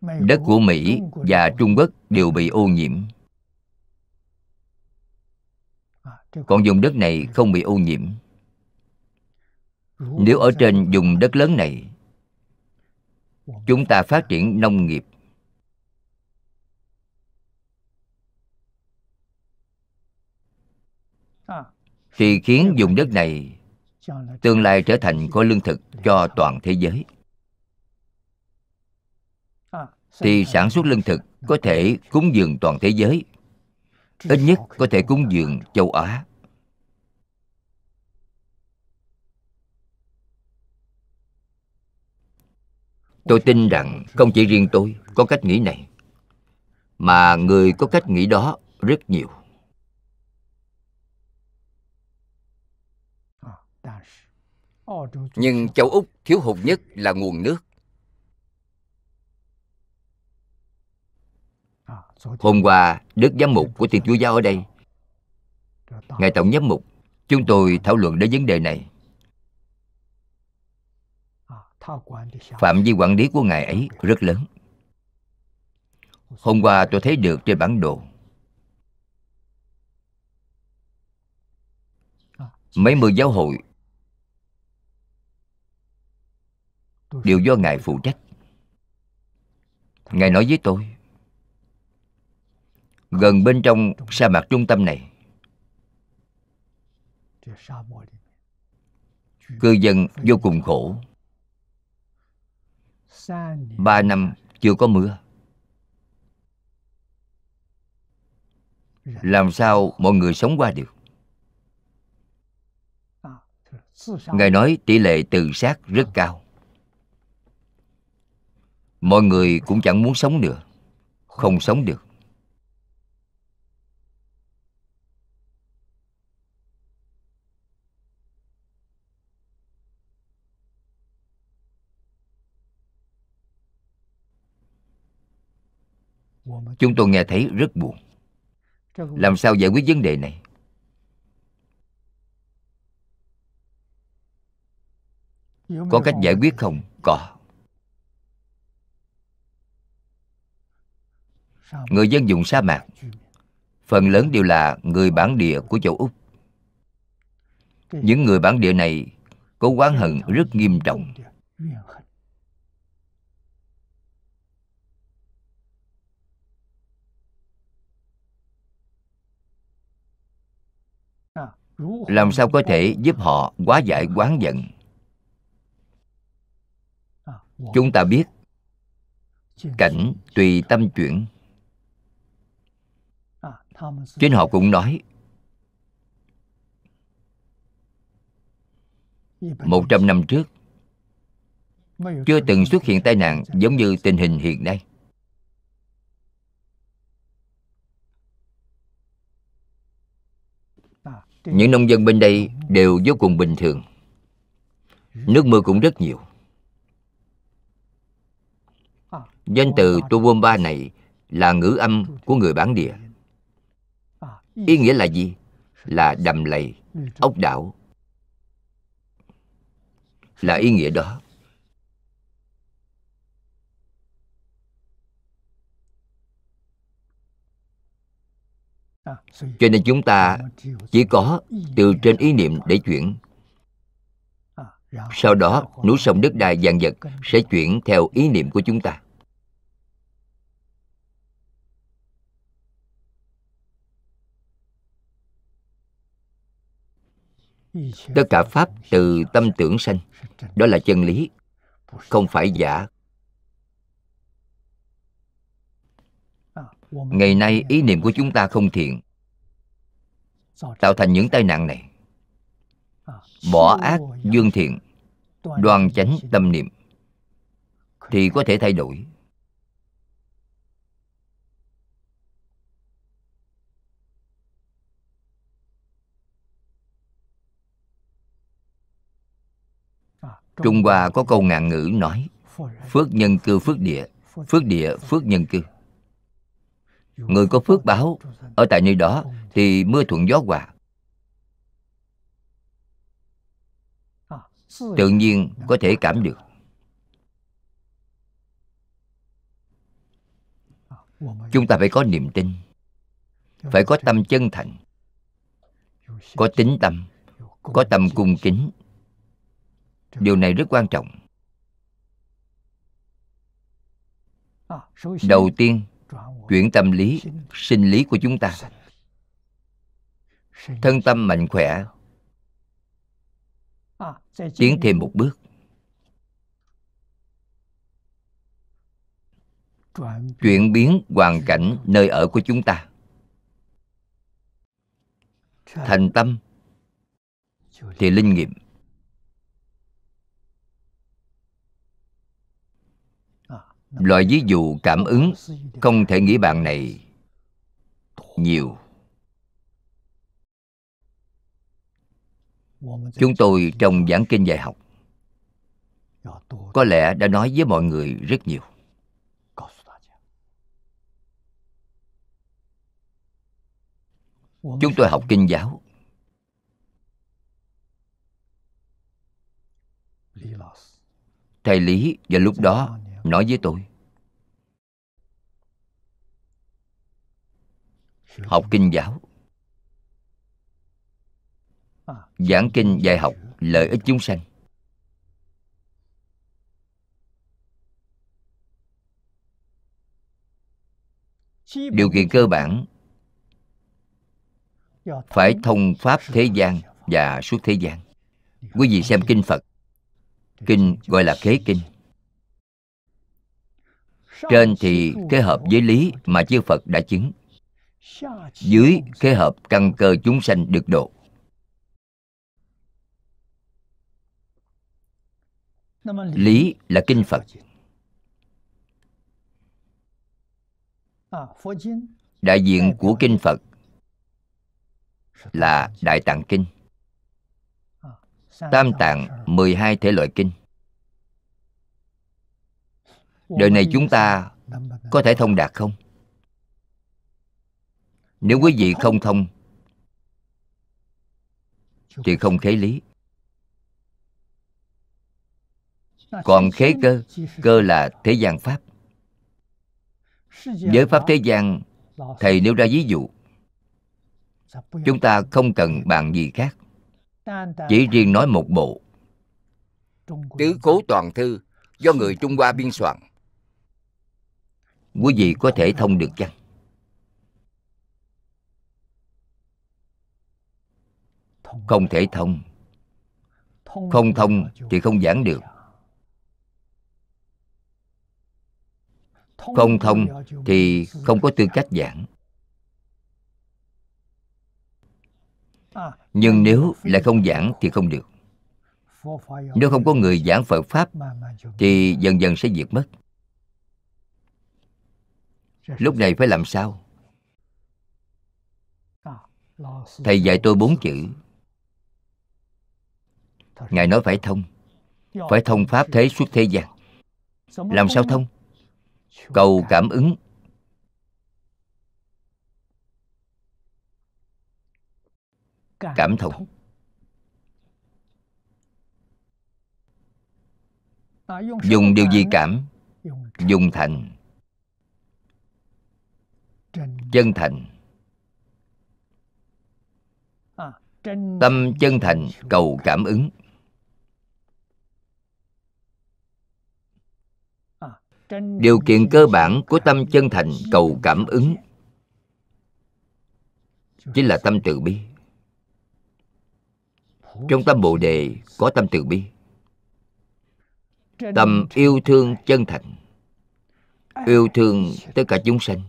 đất của mỹ và trung quốc đều bị ô nhiễm còn dùng đất này không bị ô nhiễm nếu ở trên dùng đất lớn này chúng ta phát triển nông nghiệp thì khiến dùng đất này tương lai trở thành có lương thực cho toàn thế giới thì sản xuất lương thực có thể cúng dường toàn thế giới ít nhất có thể cúng dường châu á tôi tin rằng không chỉ riêng tôi có cách nghĩ này mà người có cách nghĩ đó rất nhiều nhưng châu úc thiếu hụt nhất là nguồn nước Hôm qua, Đức Giám mục của Thiên Chúa Giáo ở đây Ngài Tổng Giám mục Chúng tôi thảo luận đến vấn đề này Phạm vi quản lý của Ngài ấy rất lớn Hôm qua tôi thấy được trên bản đồ Mấy mươi giáo hội Đều do Ngài phụ trách Ngài nói với tôi gần bên trong sa mạc trung tâm này cư dân vô cùng khổ ba năm chưa có mưa làm sao mọi người sống qua được ngài nói tỷ lệ tự sát rất cao mọi người cũng chẳng muốn sống nữa không sống được chúng tôi nghe thấy rất buồn làm sao giải quyết vấn đề này có cách giải quyết không có người dân dùng sa mạc phần lớn đều là người bản địa của châu úc những người bản địa này có oán hận rất nghiêm trọng làm sao có thể giúp họ quá giải quán giận chúng ta biết cảnh tùy tâm chuyển chính họ cũng nói một trăm năm trước chưa từng xuất hiện tai nạn giống như tình hình hiện nay những nông dân bên đây đều vô cùng bình thường nước mưa cũng rất nhiều danh từ tuwomba này là ngữ âm của người bản địa ý nghĩa là gì là đầm lầy ốc đảo là ý nghĩa đó À, cho nên chúng ta chỉ có từ trên ý niệm để chuyển à, dạ, sau đó dạ, núi sông đất đai dạng vật sẽ chuyển theo ý niệm của chúng ta tất cả pháp từ tâm tưởng sanh đó là chân lý không phải giả ngày nay ý niệm của chúng ta không thiện tạo thành những tai nạn này bỏ ác dương thiện đoan chánh tâm niệm thì có thể thay đổi trung hoa có câu ngạn ngữ nói phước nhân cư phước địa phước địa phước nhân cư người có phước báo ở tại nơi đó thì mưa thuận gió hòa tự nhiên có thể cảm được chúng ta phải có niềm tin phải có tâm chân thành có tính tâm có tâm cung kính điều này rất quan trọng đầu tiên chuyển tâm lý sinh lý của chúng ta thân tâm mạnh khỏe tiến thêm một bước chuyển biến hoàn cảnh nơi ở của chúng ta thành tâm thì linh nghiệm loại ví dụ cảm ứng không thể nghĩ bạn này nhiều chúng tôi trong giảng kinh dạy học có lẽ đã nói với mọi người rất nhiều chúng tôi học kinh giáo thầy lý và lúc đó Nói với tôi Học kinh giáo Giảng kinh dạy học lợi ích chúng sanh Điều kiện cơ bản Phải thông pháp thế gian và suốt thế gian Quý vị xem kinh Phật Kinh gọi là kế kinh trên thì kết hợp với lý mà chư phật đã chứng dưới kết hợp căn cơ chúng sanh được độ lý là kinh phật đại diện của kinh phật là đại tạng kinh tam tạng 12 thể loại kinh đời này chúng ta có thể thông đạt không nếu quý vị không thông thì không khế lý còn khế cơ cơ là thế gian pháp với pháp thế gian thầy nêu ra ví dụ chúng ta không cần bàn gì khác chỉ riêng nói một bộ tứ cố toàn thư do người trung hoa biên soạn quý vị có thể thông được chăng không thể thông không thông thì không giảng được không thông thì không có tư cách giảng à, nhưng nếu lại không giảng thì không được nếu không có người giảng phật pháp thì dần dần sẽ diệt mất lúc này phải làm sao thầy dạy tôi bốn chữ ngài nói phải thông phải thông pháp thế suốt thế gian làm sao thông cầu cảm ứng cảm thông dùng điều gì cảm dùng thành chân thành à, tâm chân thành cầu cảm ứng à, điều kiện cơ bản của tâm chân thành cầu cảm ứng chính là tâm từ bi trong tâm bồ đề có tâm từ bi tâm yêu thương chân thành yêu thương tất cả chúng sanh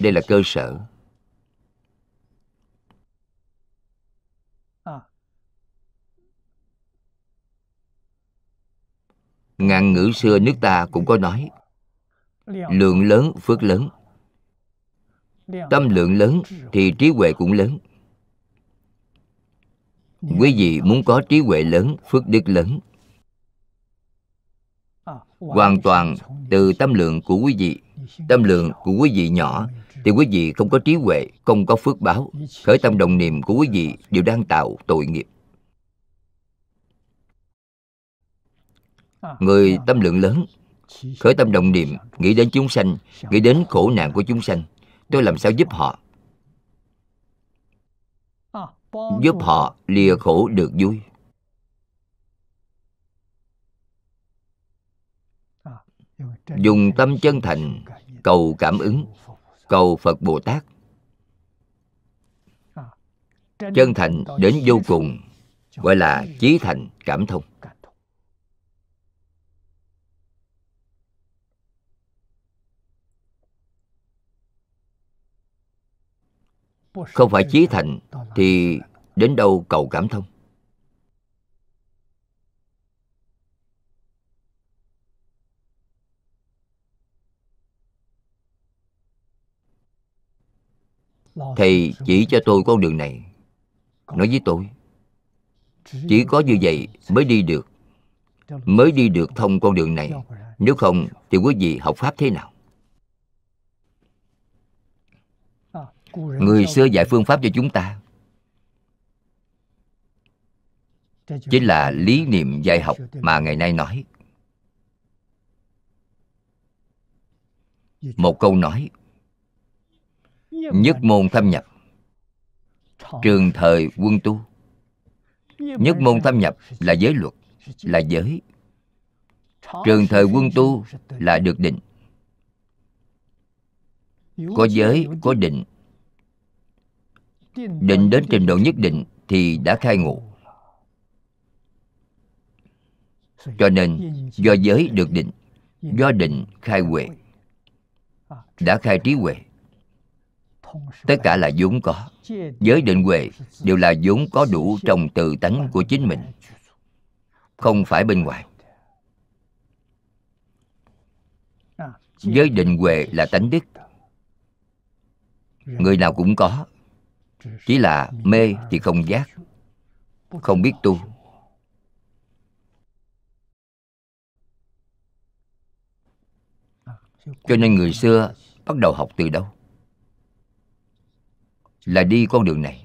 đây là cơ sở ngạn ngữ xưa nước ta cũng có nói lượng lớn phước lớn tâm lượng lớn thì trí huệ cũng lớn quý vị muốn có trí huệ lớn phước đức lớn hoàn toàn từ tâm lượng của quý vị tâm lượng của quý vị nhỏ thì quý vị không có trí huệ không có phước báo khởi tâm đồng niệm của quý vị đều đang tạo tội nghiệp người tâm lượng lớn khởi tâm đồng niệm nghĩ đến chúng sanh nghĩ đến khổ nạn của chúng sanh tôi làm sao giúp họ giúp họ lìa khổ được vui dùng tâm chân thành cầu cảm ứng cầu phật bồ tát à, chân thành đến vô cùng gọi là chí thành cảm thông không phải chí thành thì đến đâu cầu cảm thông thầy chỉ cho tôi con đường này nói với tôi chỉ có như vậy mới đi được mới đi được thông con đường này nếu không thì quý vị học pháp thế nào à, người xưa dạy phương pháp cho chúng ta chính là lý niệm dạy học mà ngày nay nói một câu nói nhất môn thâm nhập trường thời quân tu nhất môn thâm nhập là giới luật là giới trường thời quân tu là được định có giới có định định đến trình độ nhất định thì đã khai ngộ cho nên do giới được định do định khai huệ à, đã khai trí huệ tất cả là vốn có giới định huệ đều là vốn có đủ trong tự tánh của chính mình không phải bên ngoài à, giới định huệ là tánh đức người nào cũng có chỉ là mê thì không giác không biết tu à, cho nên người xưa bắt đầu học từ đâu là đi con đường này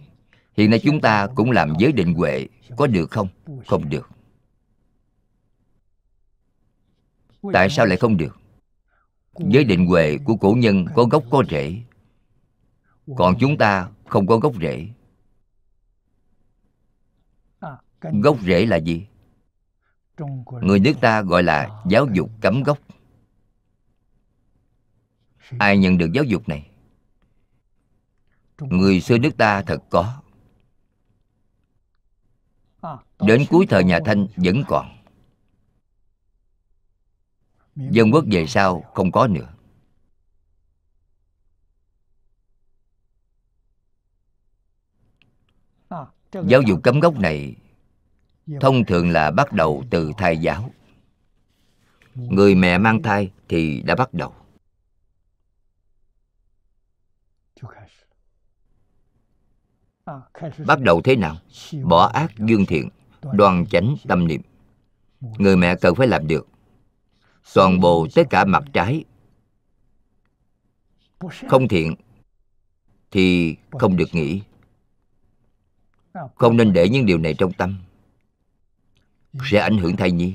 hiện nay chúng ta cũng làm giới định huệ có được không không được tại sao lại không được giới định huệ của cổ nhân có gốc có rễ còn chúng ta không có gốc rễ gốc rễ là gì người nước ta gọi là giáo dục cấm gốc ai nhận được giáo dục này người xưa nước ta thật có à, đến cuối thời nhà thanh vẫn còn dân quốc về sau không có nữa à, giáo dục cấm gốc này thông thường là bắt đầu từ thai giáo người mẹ mang thai thì đã bắt đầu bắt đầu thế nào bỏ ác dương thiện đoàn chánh tâm niệm người mẹ cần phải làm được toàn bộ tất cả mặt trái không thiện thì không được nghĩ không nên để những điều này trong tâm sẽ ảnh hưởng thai nhi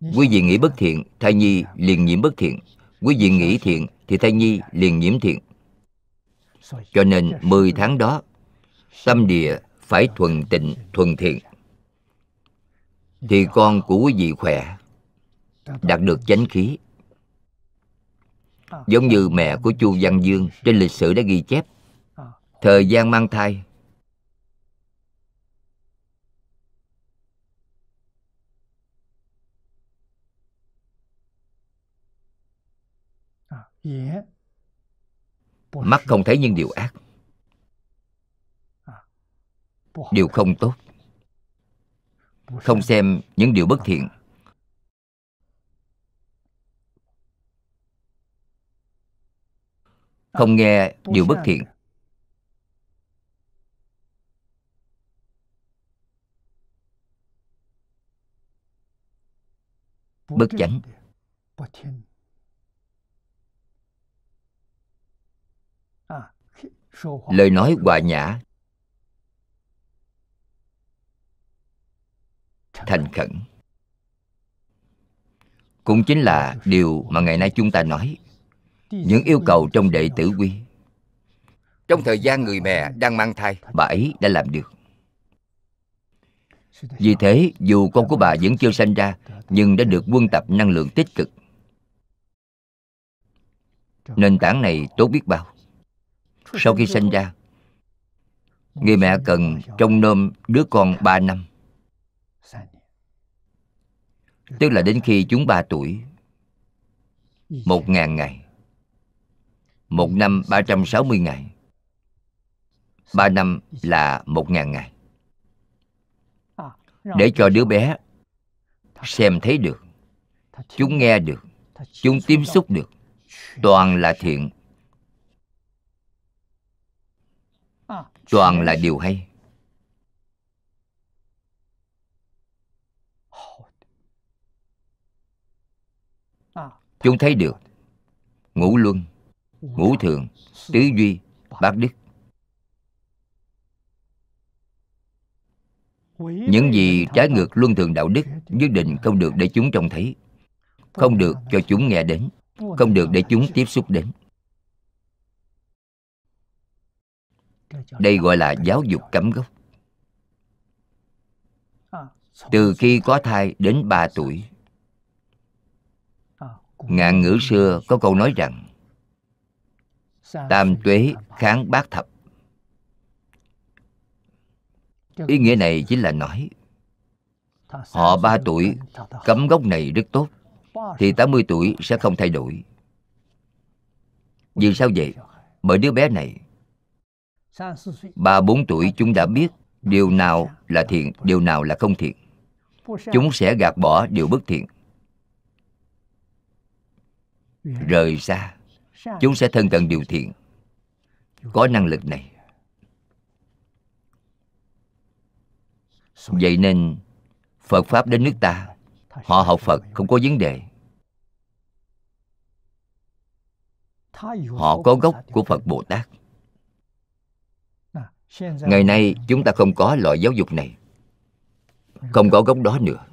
quý vị nghĩ bất thiện thai nhi liền nhiễm bất thiện quý vị nghĩ thiện thì thai nhi liền nhiễm thiện cho nên 10 tháng đó Tâm địa phải thuần tịnh, thuần thiện Thì con của quý vị khỏe Đạt được chánh khí Giống như mẹ của Chu Văn Dương Trên lịch sử đã ghi chép Thời gian mang thai à, mắt không thấy những điều ác điều không tốt không xem những điều bất thiện không nghe điều bất thiện bất chánh lời nói hòa nhã thành khẩn cũng chính là điều mà ngày nay chúng ta nói những yêu cầu trong đệ tử quy trong thời gian người mẹ đang mang thai bà ấy đã làm được vì thế dù con của bà vẫn chưa sanh ra nhưng đã được quân tập năng lượng tích cực nền tảng này tốt biết bao sau khi sinh ra người mẹ cần trông nom đứa con 3 năm tức là đến khi chúng 3 tuổi một ngàn ngày một năm 360 ngày ba năm là một ngàn ngày để cho đứa bé xem thấy được chúng nghe được chúng tiếp xúc được toàn là thiện toàn là điều hay chúng thấy được ngũ luân ngũ thường tứ duy bát đức những gì trái ngược luân thường đạo đức nhất định không được để chúng trông thấy không được cho chúng nghe đến không được để chúng tiếp xúc đến đây gọi là giáo dục cấm gốc từ khi có thai đến 3 tuổi ngạn ngữ xưa có câu nói rằng tam tuế kháng bát thập ý nghĩa này chính là nói họ 3 tuổi cấm gốc này rất tốt thì 80 tuổi sẽ không thay đổi vì sao vậy bởi đứa bé này ba bốn tuổi chúng đã biết điều nào là thiện điều nào là không thiện chúng sẽ gạt bỏ điều bất thiện rời xa chúng sẽ thân cận điều thiện có năng lực này vậy nên phật pháp đến nước ta họ học phật không có vấn đề họ có gốc của phật bồ tát ngày nay chúng ta không có loại giáo dục này không có gốc đó nữa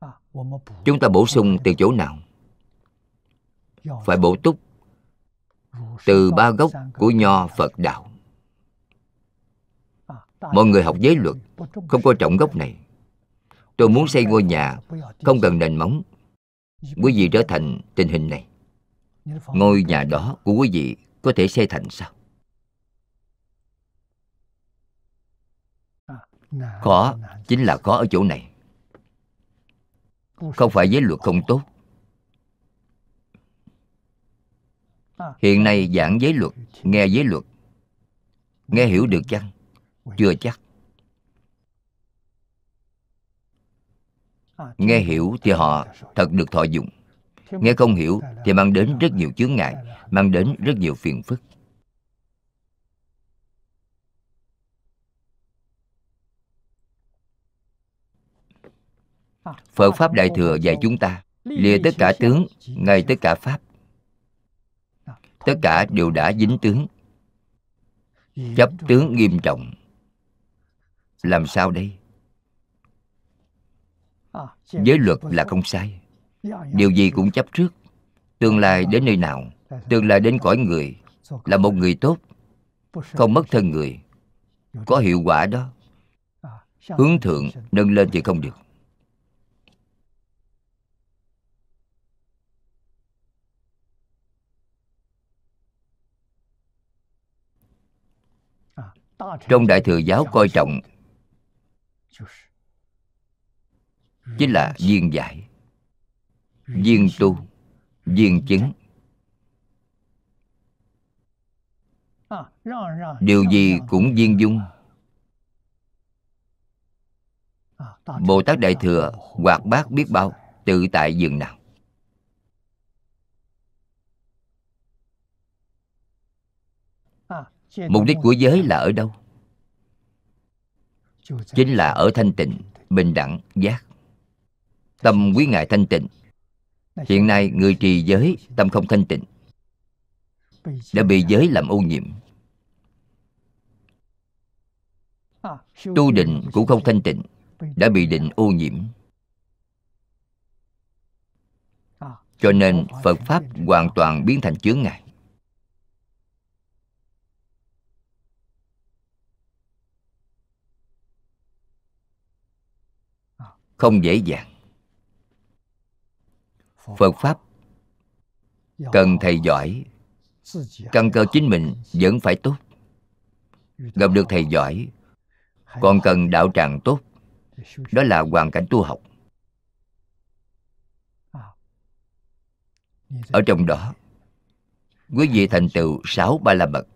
à, chúng ta bổ sung từ chỗ nào phải bổ túc từ ba gốc của nho phật đạo à, mọi người học giới luật không coi trọng gốc này tôi muốn xây ngôi nhà không cần nền móng quý vị trở thành tình hình này ngôi nhà đó của quý vị có thể xây thành sao khó chính là khó ở chỗ này không phải giới luật không tốt à. hiện nay giảng giới luật nghe giới luật nghe hiểu được chăng chưa chắc à, nghe hiểu thì họ thật được thọ dụng nghe không hiểu thì mang đến rất nhiều chướng ngại mang đến rất nhiều phiền phức Phật Pháp Đại Thừa dạy chúng ta Lìa tất cả tướng, ngay tất cả Pháp Tất cả đều đã dính tướng Chấp tướng nghiêm trọng Làm sao đây? Giới luật là không sai Điều gì cũng chấp trước Tương lai đến nơi nào Tương lai đến cõi người Là một người tốt Không mất thân người Có hiệu quả đó Hướng thượng nâng lên thì không được trong đại thừa giáo coi trọng chính là viên giải viên tu viên chứng điều gì cũng viên dung bồ tát đại thừa hoạt bát biết bao tự tại dường nào mục đích của giới là ở đâu chính là ở thanh tịnh bình đẳng giác tâm quý ngài thanh tịnh hiện nay người trì giới tâm không thanh tịnh đã bị giới làm ô nhiễm à, tu định cũng không thanh tịnh đã bị định ô nhiễm à. cho nên phật pháp hoàn toàn biến thành chướng ngại không dễ dàng phật pháp cần thầy giỏi căn cơ chính mình vẫn phải tốt gặp được thầy giỏi còn cần đạo tràng tốt đó là hoàn cảnh tu học ở trong đó quý vị thành tựu sáu ba la mật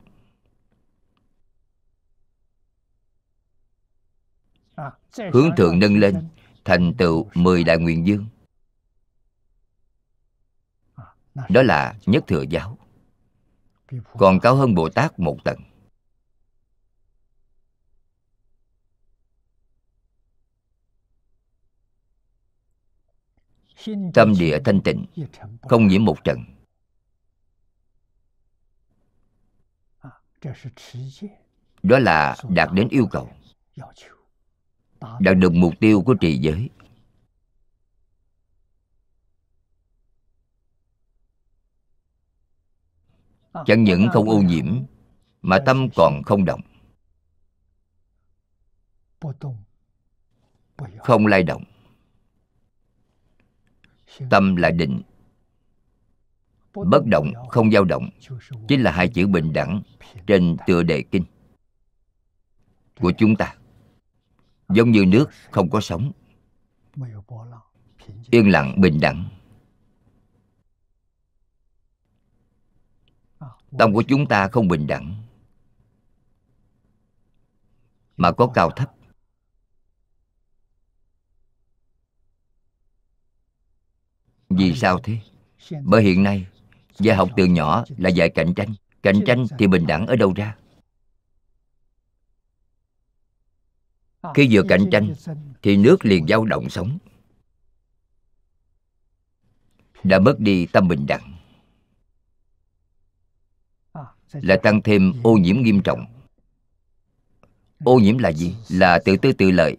hướng thượng nâng lên thành tựu mười đại nguyện dương đó là nhất thừa giáo còn cao hơn bồ tát một tầng tâm địa thanh tịnh không nhiễm một trần đó là đạt đến yêu cầu đạt được mục tiêu của trì giới chẳng những không ô nhiễm mà tâm còn không động không lay động tâm là định bất động không dao động chính là hai chữ bình đẳng trên tựa đề kinh của chúng ta giống như nước không có sóng yên lặng bình đẳng tâm của chúng ta không bình đẳng mà có cao thấp vì sao thế bởi hiện nay dạy học từ nhỏ là dạy cạnh tranh cạnh tranh thì bình đẳng ở đâu ra Ờ, khi vừa cạnh tranh thì nước liền dao động sống đã mất đi tâm bình đẳng ờ, là tăng thêm ô nhiễm nghiêm trọng ừ. ô nhiễm là gì là tự tư tự lợi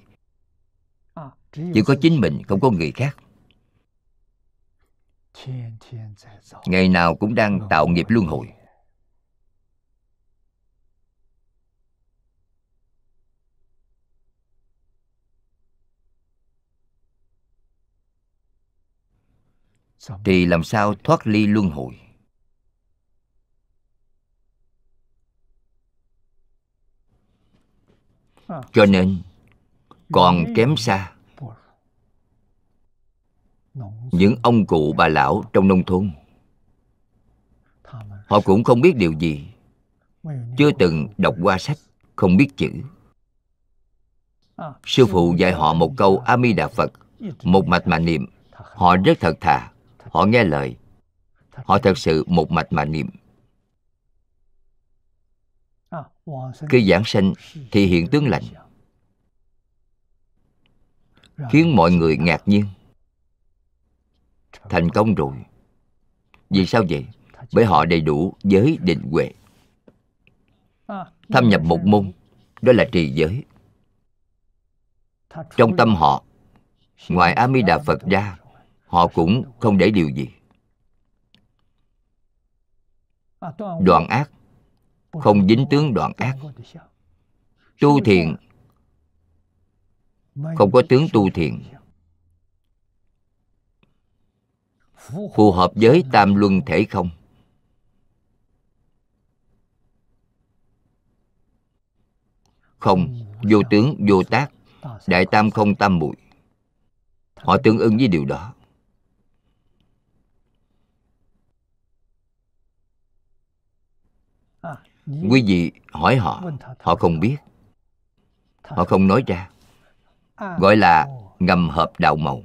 ờ, chỉ có chính mình không có người khác ngày nào cũng đang tạo nghiệp luân hồi thì làm sao thoát ly luân hồi à. cho nên còn kém xa những ông cụ bà lão trong nông thôn họ cũng không biết điều gì chưa từng đọc qua sách không biết chữ à. sư phụ dạy họ một câu a di đà phật một mạch mà niệm họ rất thật thà họ nghe lời họ thật sự một mạch mà niệm khi giảng sanh thì hiện tướng lành khiến mọi người ngạc nhiên thành công rồi vì sao vậy bởi họ đầy đủ giới định huệ thâm nhập một môn đó là trì giới trong tâm họ ngoài a di đà phật ra họ cũng không để điều gì đoạn ác không dính tướng đoạn ác tu thiện không có tướng tu thiện phù hợp với tam luân thể không không vô tướng vô tác đại tam không tam bụi họ tương ứng với điều đó quý vị hỏi họ họ không biết họ không nói ra à, gọi là ngầm hợp đạo màu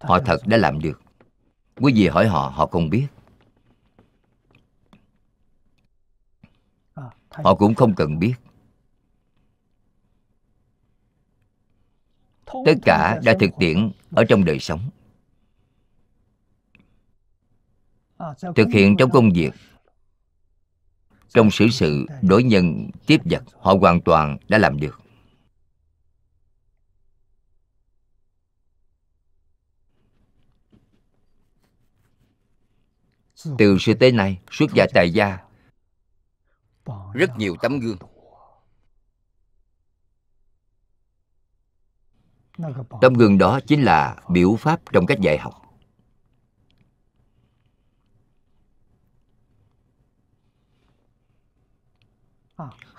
họ thật đã làm được quý vị hỏi họ họ không biết à, họ cũng không cần biết tất cả đã thực tiễn ở trong đời sống à, thực hiện trong công việc trong xử sự, sự đối nhân tiếp vật họ hoàn toàn đã làm được từ sự tới này xuất gia tài gia rất nhiều tấm gương tấm gương đó chính là biểu pháp trong cách dạy học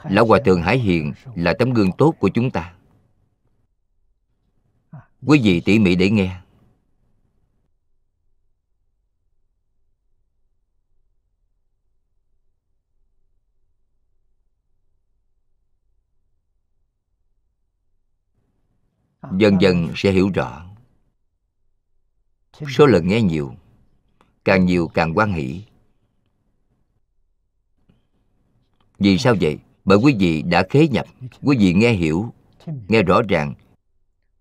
lão hòa thượng hải hiền là tấm gương tốt của chúng ta quý vị tỉ mỉ để nghe dần dần sẽ hiểu rõ số lần nghe nhiều càng nhiều càng quan hỷ vì sao vậy bởi quý vị đã khế nhập quý vị nghe hiểu nghe rõ ràng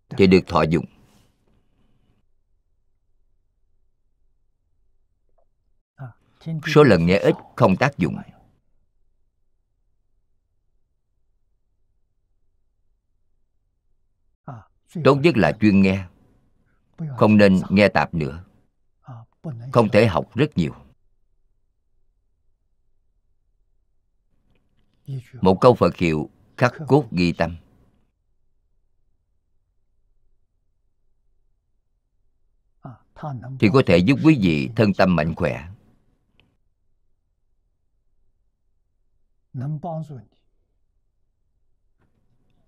thì được thọ dụng số lần nghe ít không tác dụng tốt nhất là chuyên nghe không nên nghe tạp nữa không thể học rất nhiều một câu phật hiệu khắc cốt ghi tâm à, thì có thể giúp quý vị thân tâm mạnh khỏe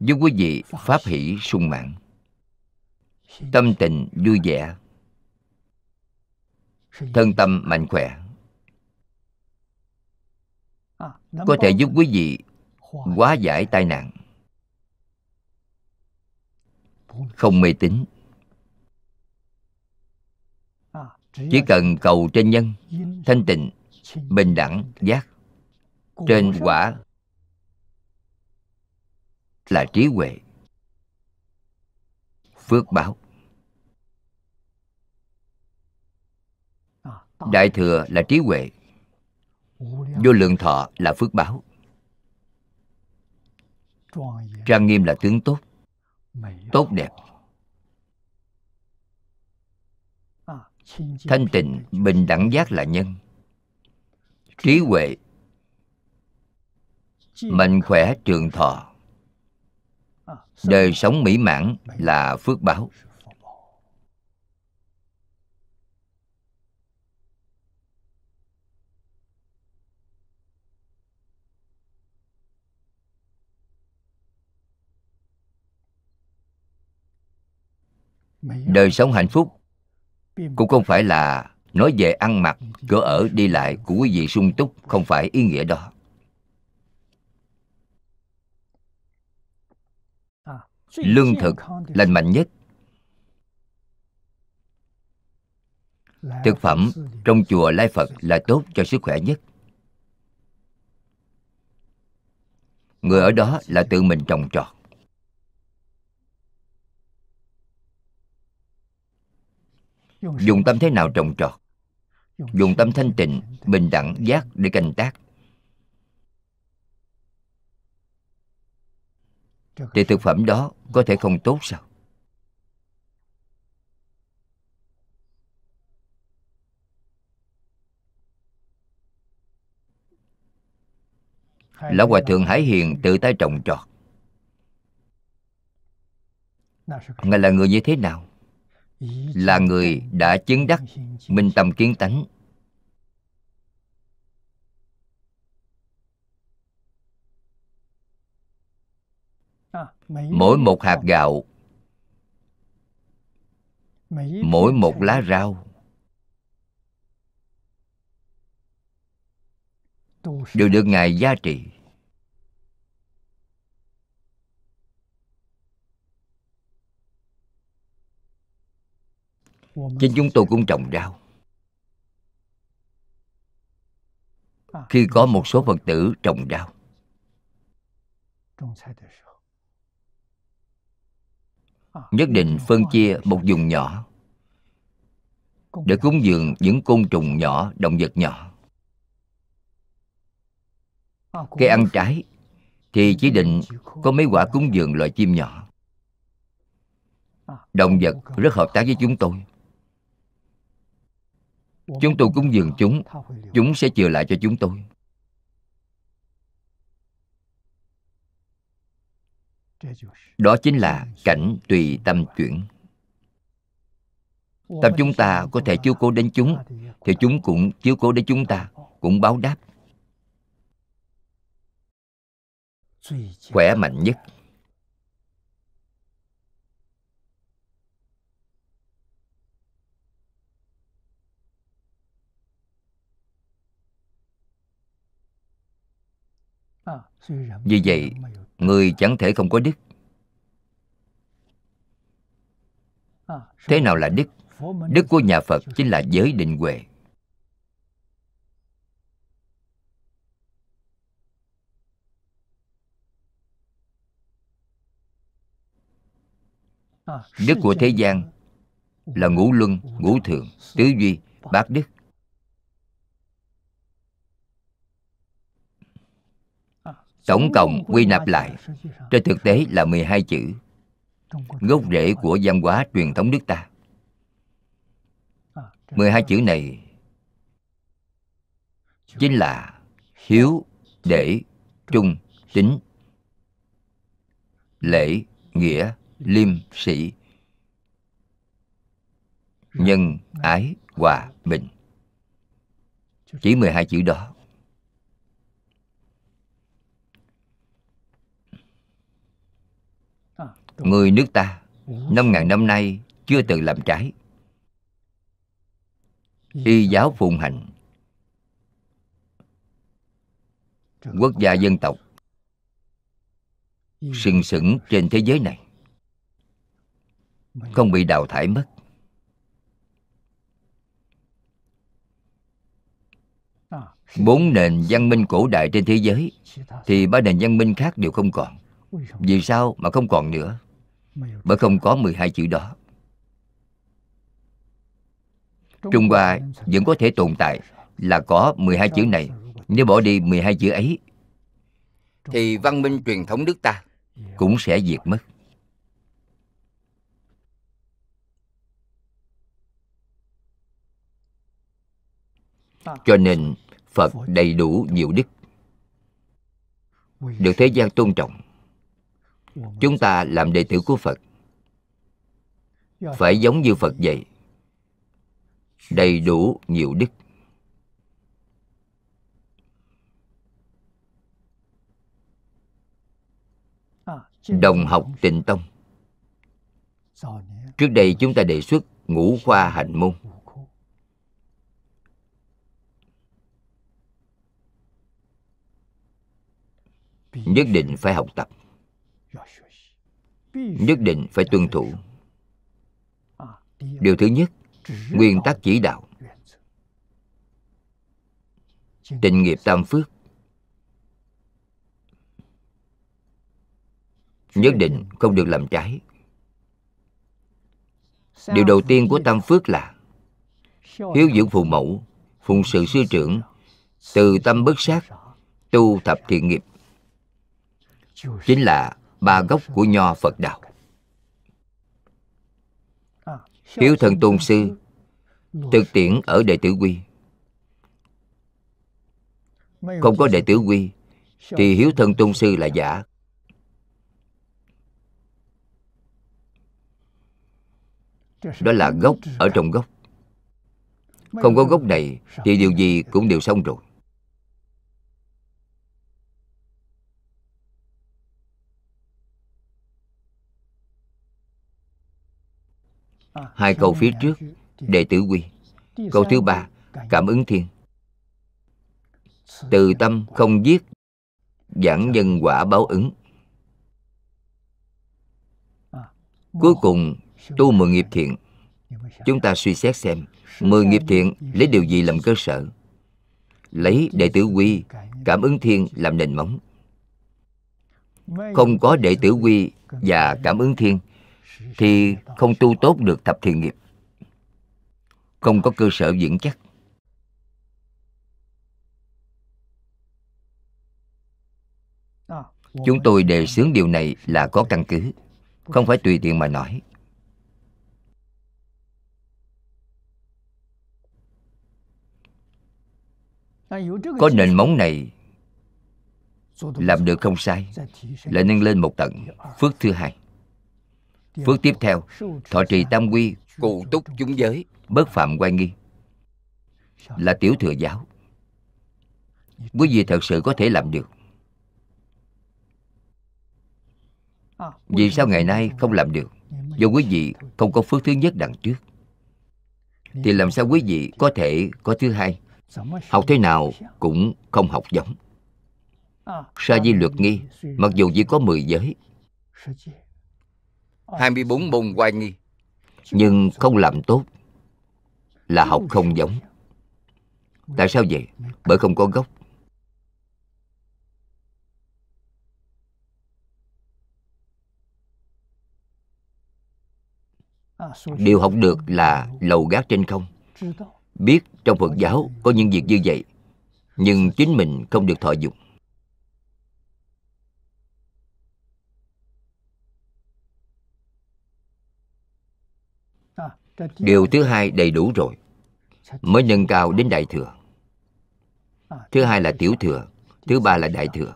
giúp quý vị pháp hỷ sung mãn tâm tình vui vẻ thân tâm mạnh khỏe có thể giúp quý vị hóa giải tai nạn không mê tín chỉ cần cầu trên nhân thanh tịnh bình đẳng giác trên quả là trí huệ phước báo đại thừa là trí huệ Vô lượng thọ là phước báo Trang nghiêm là tướng tốt Tốt đẹp Thanh tịnh, bình đẳng giác là nhân Trí huệ Mạnh khỏe trường thọ Đời sống mỹ mãn là phước báo đời sống hạnh phúc cũng không phải là nói về ăn mặc cửa ở đi lại của quý vị sung túc không phải ý nghĩa đó à, lương thực lành mạnh nhất thực phẩm trong chùa lai phật là tốt cho sức khỏe nhất người ở đó là tự mình trồng trọt dùng tâm thế nào trồng trọt dùng tâm thanh tịnh bình đẳng giác để canh tác thì thực phẩm đó có thể không tốt sao lão hòa thượng hải hiền tự tay trồng trọt ngài là người như thế nào là người đã chứng đắc minh tâm kiến tánh mỗi một hạt gạo mỗi một lá rau đều được ngài gia trị Trên chúng tôi cũng trồng rau Khi có một số Phật tử trồng rau Nhất định phân chia một vùng nhỏ Để cúng dường những côn trùng nhỏ, động vật nhỏ Cái ăn trái Thì chỉ định có mấy quả cúng dường loài chim nhỏ Động vật rất hợp tác với chúng tôi chúng tôi cúng dường chúng chúng sẽ chừa lại cho chúng tôi đó chính là cảnh tùy tâm chuyển tâm chúng ta có thể chiếu cố đến chúng thì chúng cũng chiếu cố đến chúng ta cũng báo đáp khỏe mạnh nhất Vì vậy, người chẳng thể không có đức Thế nào là đức? Đức của nhà Phật chính là giới định huệ Đức của thế gian là ngũ luân, ngũ thượng tứ duy, bát đức Tổng cộng quy nạp lại Trên thực tế là 12 chữ Gốc rễ của văn hóa truyền thống nước ta 12 chữ này Chính là Hiếu, để, trung, tính Lễ, nghĩa, liêm, sĩ Nhân, ái, hòa, bình Chỉ 12 chữ đó Người nước ta Năm ngàn năm nay chưa từng làm trái Y dạ. giáo phụng hành Quốc gia dân tộc dạ. Sừng sững trên thế giới này Không bị đào thải mất à, bốn nền văn minh cổ đại trên thế giới thì ba nền văn minh khác đều không còn vì sao mà không còn nữa bởi không có 12 chữ đó Trung Hoa vẫn có thể tồn tại là có 12 chữ này Nếu bỏ đi 12 chữ ấy Thì văn minh truyền thống nước ta cũng sẽ diệt mất Cho nên Phật đầy đủ nhiều đức Được thế gian tôn trọng chúng ta làm đệ tử của phật phải giống như phật vậy đầy đủ nhiều đức đồng học tịnh tông trước đây chúng ta đề xuất ngũ khoa hành môn nhất định phải học tập nhất định phải tuân thủ điều thứ nhất nguyên tắc chỉ đạo tịnh nghiệp tam phước nhất định không được làm trái điều đầu tiên của tam phước là hiếu dưỡng phụ mẫu phụng sự sư trưởng từ tâm bất sát tu thập thiện nghiệp chính là ba gốc của nho Phật đạo. Hiếu thần tôn sư thực tiễn ở đệ tử quy. Không có đệ tử quy thì hiếu thần tôn sư là giả. Đó là gốc ở trong gốc. Không có gốc này thì điều gì cũng đều xong rồi. hai câu phía trước đệ tử quy câu thứ ba cảm ứng thiên từ tâm không giết giảng nhân quả báo ứng cuối cùng tu mười nghiệp thiện chúng ta suy xét xem mười nghiệp thiện lấy điều gì làm cơ sở lấy đệ tử quy cảm ứng thiên làm nền móng không có đệ tử quy và cảm ứng thiên thì không tu tốt được thập thiện nghiệp không có cơ sở vững chắc chúng tôi đề xướng điều này là có căn cứ không phải tùy tiện mà nói có nền móng này làm được không sai lại nâng lên một tầng, phước thứ hai Phước tiếp theo Thọ trì tam quy Cụ túc chúng giới Bất phạm quan nghi Là tiểu thừa giáo Quý vị thật sự có thể làm được Vì sao ngày nay không làm được Do quý vị không có phước thứ nhất đằng trước Thì làm sao quý vị có thể có thứ hai Học thế nào cũng không học giống Sa di luật nghi Mặc dù chỉ có 10 giới 24 ờ. môn oai nghi Nhưng không làm tốt Là học không giống Tại sao vậy? Bởi không có gốc Điều học được là lầu gác trên không Biết trong Phật giáo có những việc như vậy Nhưng chính mình không được thọ dụng điều thứ hai đầy đủ rồi mới nâng cao đến đại thừa thứ hai là tiểu thừa thứ ba là đại thừa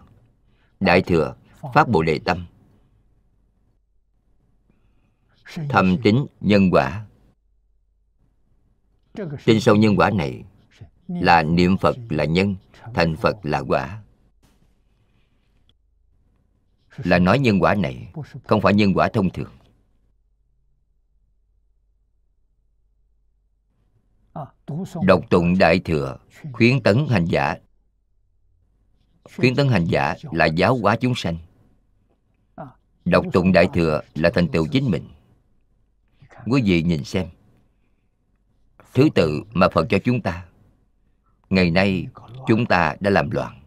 đại thừa phát bộ đề tâm thâm tính nhân quả trên sâu nhân quả này là niệm phật là nhân thành phật là quả là nói nhân quả này không phải nhân quả thông thường đọc tụng đại thừa khuyến tấn hành giả khuyến tấn hành giả là giáo hóa chúng sanh đọc tụng đại thừa là thành tựu chính mình quý vị nhìn xem thứ tự mà phật cho chúng ta ngày nay chúng ta đã làm loạn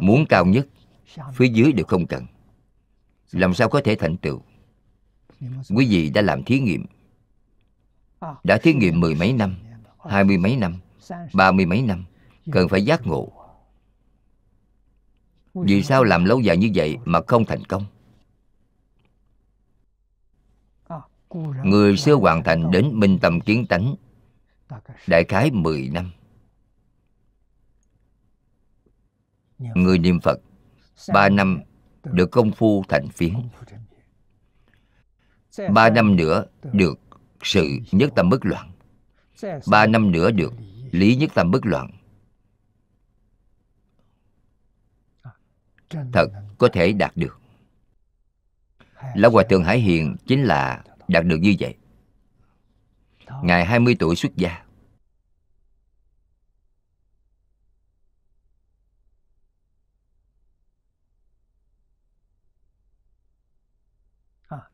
muốn cao nhất phía dưới đều không cần làm sao có thể thành tựu quý vị đã làm thí nghiệm đã thí nghiệm mười mấy năm hai mươi mấy năm ba mươi mấy năm cần phải giác ngộ vì sao làm lâu dài như vậy mà không thành công người xưa hoàn thành đến minh tâm kiến tánh đại khái mười năm người niệm phật ba năm được công phu thành phiến ba năm nữa được sự nhất tâm bất loạn ba năm nữa được lý nhất tâm bất loạn thật có thể đạt được lão hòa thượng hải hiền chính là đạt được như vậy ngài 20 tuổi xuất gia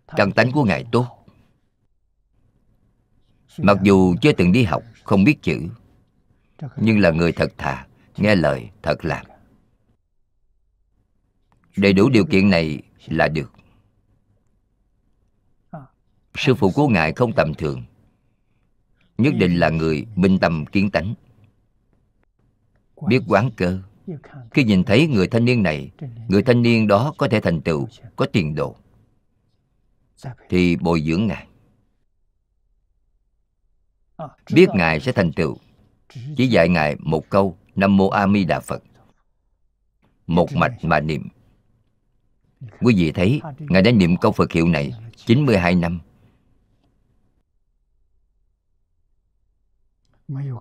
căn tánh của ngài tốt mặc dù chưa từng đi học không biết chữ nhưng là người thật thà nghe lời thật làm đầy đủ điều kiện này là được sư phụ của ngài không tầm thường nhất định là người minh tâm kiến tánh biết quán cơ khi nhìn thấy người thanh niên này người thanh niên đó có thể thành tựu có tiền đồ thì bồi dưỡng ngài biết ngài sẽ thành tựu chỉ dạy ngài một câu nam mô a di đà phật một mạch mà niệm quý vị thấy ngài đã niệm câu phật hiệu này 92 năm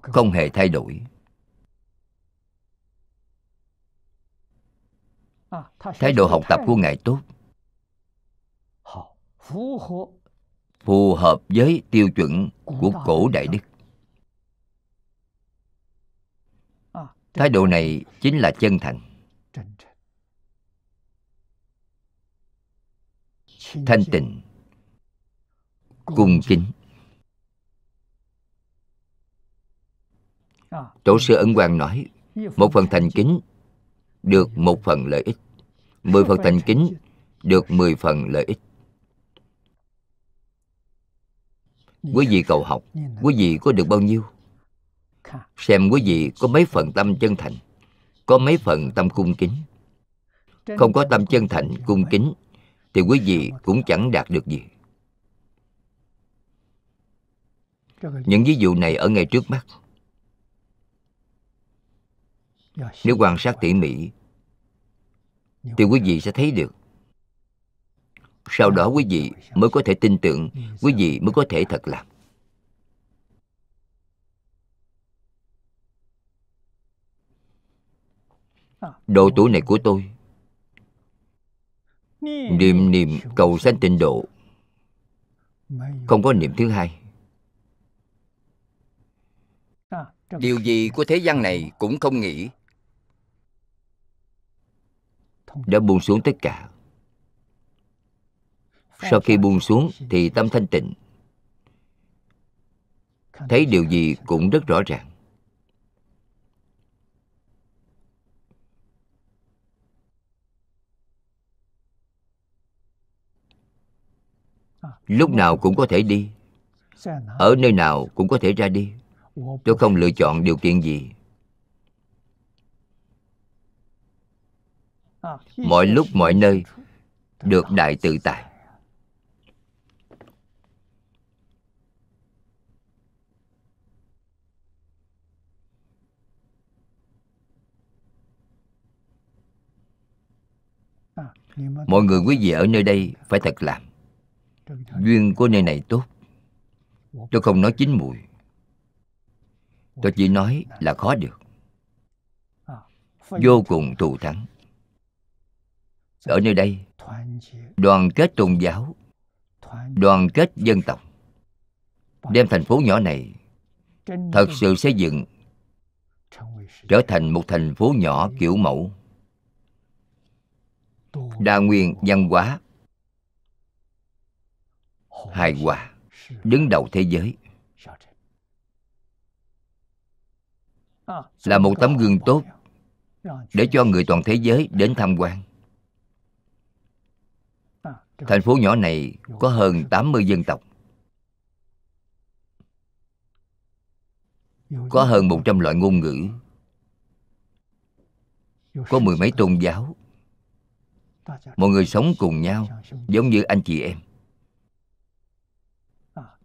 không hề thay đổi thái độ học tập của ngài tốt phù hợp với tiêu chuẩn của cổ đại đức à, thái độ này chính là chân thành thanh tịnh cung kính à, tổ sư ấn quang nói một phần thành kính được một phần lợi ích mười phần thành kính được mười phần lợi ích quý vị cầu học quý vị có được bao nhiêu xem quý vị có mấy phần tâm chân thành có mấy phần tâm cung kính không có tâm chân thành cung kính thì quý vị cũng chẳng đạt được gì những ví dụ này ở ngay trước mắt nếu quan sát tỉ mỉ thì quý vị sẽ thấy được sau đó quý vị mới có thể tin tưởng quý vị mới có thể thật làm độ tuổi này của tôi niệm niệm cầu sanh tịnh độ không có niệm thứ hai điều gì của thế gian này cũng không nghĩ đã buông xuống tất cả sau khi buông xuống thì tâm thanh tịnh thấy điều gì cũng rất rõ ràng lúc nào cũng có thể đi ở nơi nào cũng có thể ra đi tôi không lựa chọn điều kiện gì mọi lúc mọi nơi được đại tự tại mọi người quý vị ở nơi đây phải thật làm duyên của nơi này tốt tôi không nói chín mùi tôi chỉ nói là khó được vô cùng thù thắng ở nơi đây đoàn kết tôn giáo đoàn kết dân tộc đem thành phố nhỏ này thật sự xây dựng trở thành một thành phố nhỏ kiểu mẫu đa nguyên văn hóa hài hòa đứng đầu thế giới à, là một tấm gương tốt để cho người toàn thế giới đến tham quan à, thành phố nhỏ này có hơn 80 dân tộc có hơn 100 loại ngôn ngữ có mười mấy tôn giáo mọi người sống cùng nhau giống như anh chị em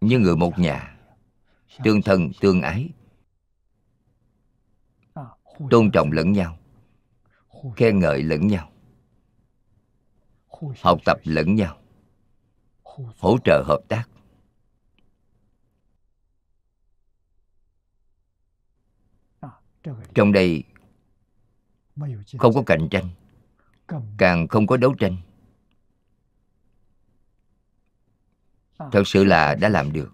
như người một nhà tương thân tương ái tôn trọng lẫn nhau khen ngợi lẫn nhau học tập lẫn nhau hỗ trợ hợp tác trong đây không có cạnh tranh càng không có đấu tranh à, thật sự là đã làm được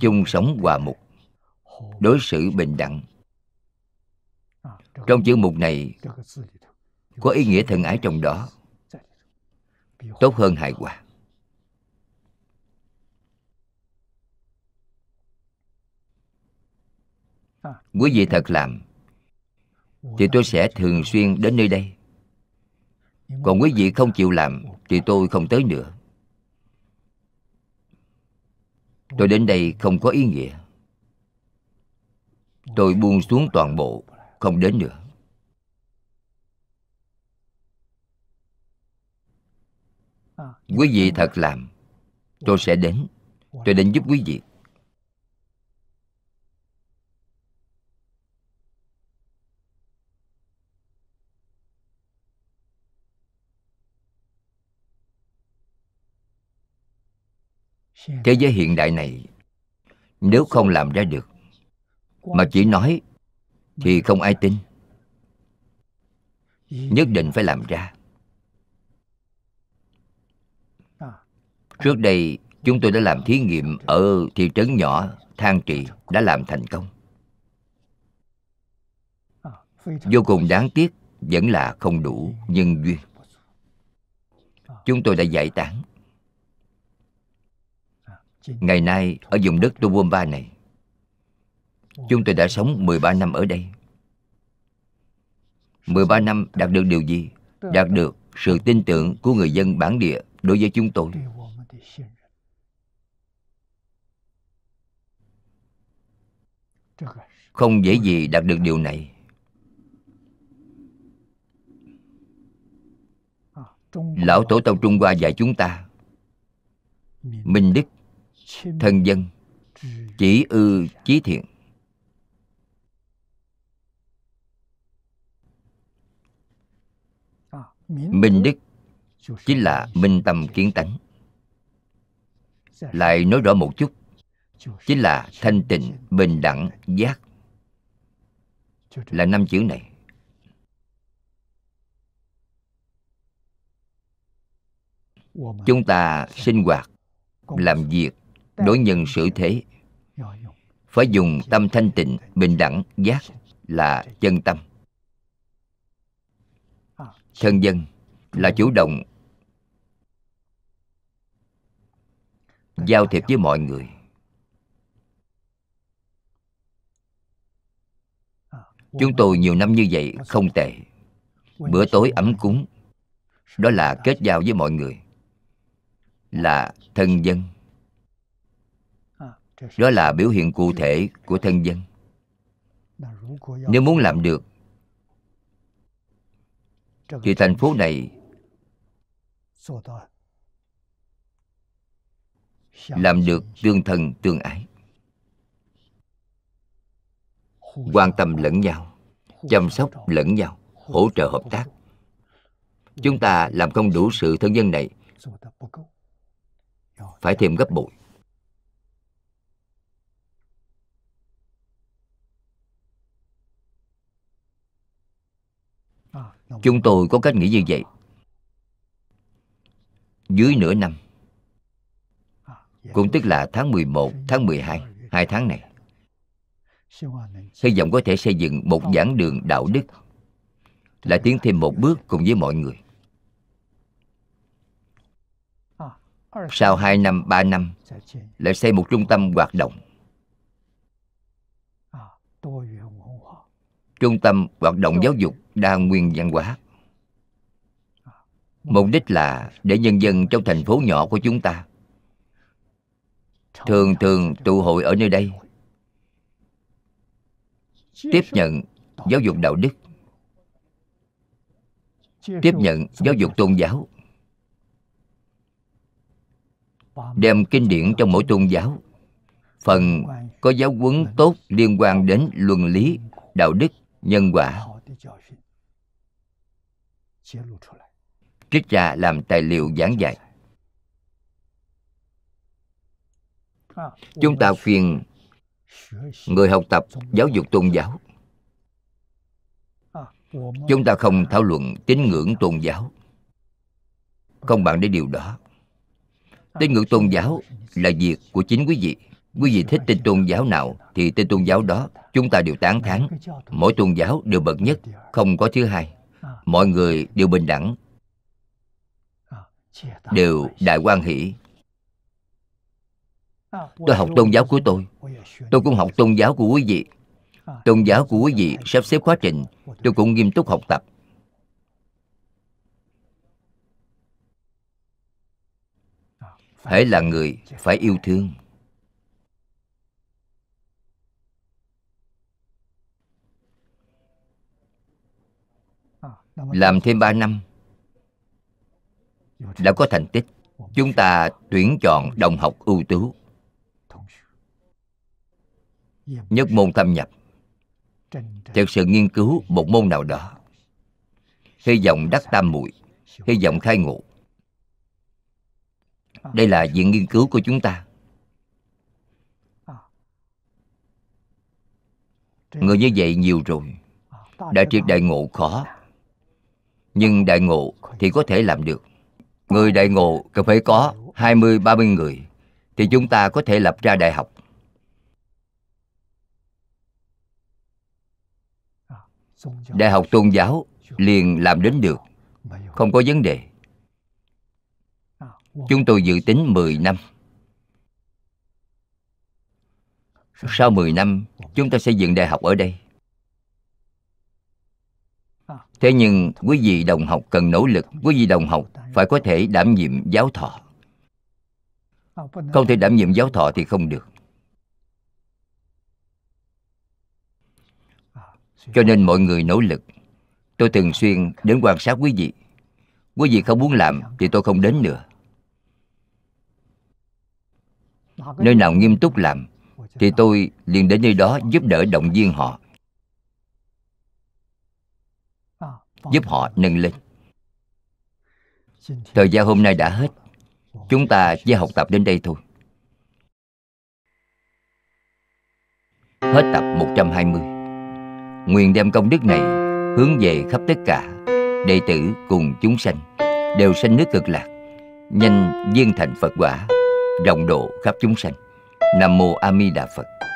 chung sống hòa mục đối xử bình đẳng à, trong chữ mục này có ý nghĩa thân ái trong đó dạ, dạ, dạ. tốt hơn hài hòa à. quý vị thật làm thì tôi sẽ thường xuyên đến nơi đây còn quý vị không chịu làm thì tôi không tới nữa tôi đến đây không có ý nghĩa tôi buông xuống toàn bộ không đến nữa quý vị thật làm tôi sẽ đến tôi đến giúp quý vị thế giới hiện đại này nếu không làm ra được mà chỉ nói thì không ai tin nhất định phải làm ra trước đây chúng tôi đã làm thí nghiệm ở thị trấn nhỏ thang trì đã làm thành công vô cùng đáng tiếc vẫn là không đủ nhân duyên chúng tôi đã giải tán Ngày nay ở vùng đất Tuwumba này Chúng tôi đã sống 13 năm ở đây 13 năm đạt được điều gì? Đạt được sự tin tưởng của người dân bản địa đối với chúng tôi Không dễ gì đạt được điều này Lão Tổ tông Trung Hoa dạy chúng ta Minh Đức thân dân chỉ ư chí thiện à, minh đức chính là minh tâm kiến tánh dạ. lại nói rõ một chút chính là thanh tịnh bình đẳng dạ. giác là năm chữ này chúng ta dạ. sinh hoạt làm việc đối nhân xử thế phải dùng tâm thanh tịnh bình đẳng giác là chân tâm thân dân là chủ động giao thiệp với mọi người chúng tôi nhiều năm như vậy không tệ bữa tối ấm cúng đó là kết giao với mọi người là thân dân đó là biểu hiện cụ thể của thân dân nếu muốn làm được thì thành phố này làm được tương thân tương ái quan tâm lẫn nhau chăm sóc lẫn nhau hỗ trợ hợp tác chúng ta làm không đủ sự thân dân này phải thêm gấp bội Chúng tôi có cách nghĩ như vậy Dưới nửa năm Cũng tức là tháng 11, tháng 12 Hai tháng này Hy vọng có thể xây dựng một giảng đường đạo đức là tiến thêm một bước cùng với mọi người Sau 2 năm, 3 năm Lại xây một trung tâm hoạt động trung tâm hoạt động giáo dục đa nguyên văn hóa mục đích là để nhân dân trong thành phố nhỏ của chúng ta thường thường tụ hội ở nơi đây tiếp nhận giáo dục đạo đức tiếp nhận giáo dục tôn giáo đem kinh điển trong mỗi tôn giáo phần có giáo huấn tốt liên quan đến luân lý đạo đức nhân quả trích ra làm tài liệu giảng dạy chúng ta khuyên người học tập giáo dục tôn giáo chúng ta không thảo luận tín ngưỡng tôn giáo không bạn đến điều đó tín ngưỡng tôn giáo là việc của chính quý vị quý vị thích tin tôn giáo nào thì tin tôn giáo đó chúng ta đều tán thán mỗi tôn giáo đều bậc nhất không có thứ hai mọi người đều bình đẳng đều đại quan hỷ tôi học tôn giáo của tôi tôi cũng học tôn giáo của quý vị tôn giáo của quý vị sắp xếp quá trình tôi cũng nghiêm túc học tập hãy là người phải yêu thương làm thêm 3 năm đã có thành tích chúng ta tuyển chọn đồng học ưu tú nhất môn thâm nhập thực sự nghiên cứu một môn nào đó hy vọng đắc tam muội hy vọng khai ngộ đây là viện nghiên cứu của chúng ta người như vậy nhiều rồi đã triệt đại ngộ khó nhưng đại ngộ thì có thể làm được người đại ngộ cần phải có 20 30 người thì chúng ta có thể lập ra đại học đại học tôn giáo liền làm đến được không có vấn đề chúng tôi dự tính 10 năm sau 10 năm chúng ta sẽ dựng đại học ở đây Thế nhưng quý vị đồng học cần nỗ lực Quý vị đồng học phải có thể đảm nhiệm giáo thọ Không thể đảm nhiệm giáo thọ thì không được Cho nên mọi người nỗ lực Tôi thường xuyên đến quan sát quý vị Quý vị không muốn làm thì tôi không đến nữa Nơi nào nghiêm túc làm Thì tôi liền đến nơi đó giúp đỡ động viên họ giúp họ nâng lên thời gian hôm nay đã hết chúng ta sẽ học tập đến đây thôi hết tập 120 nguyện đem công đức này hướng về khắp tất cả đệ tử cùng chúng sanh đều sanh nước cực lạc nhanh viên thành phật quả rộng độ khắp chúng sanh nam mô a di đà phật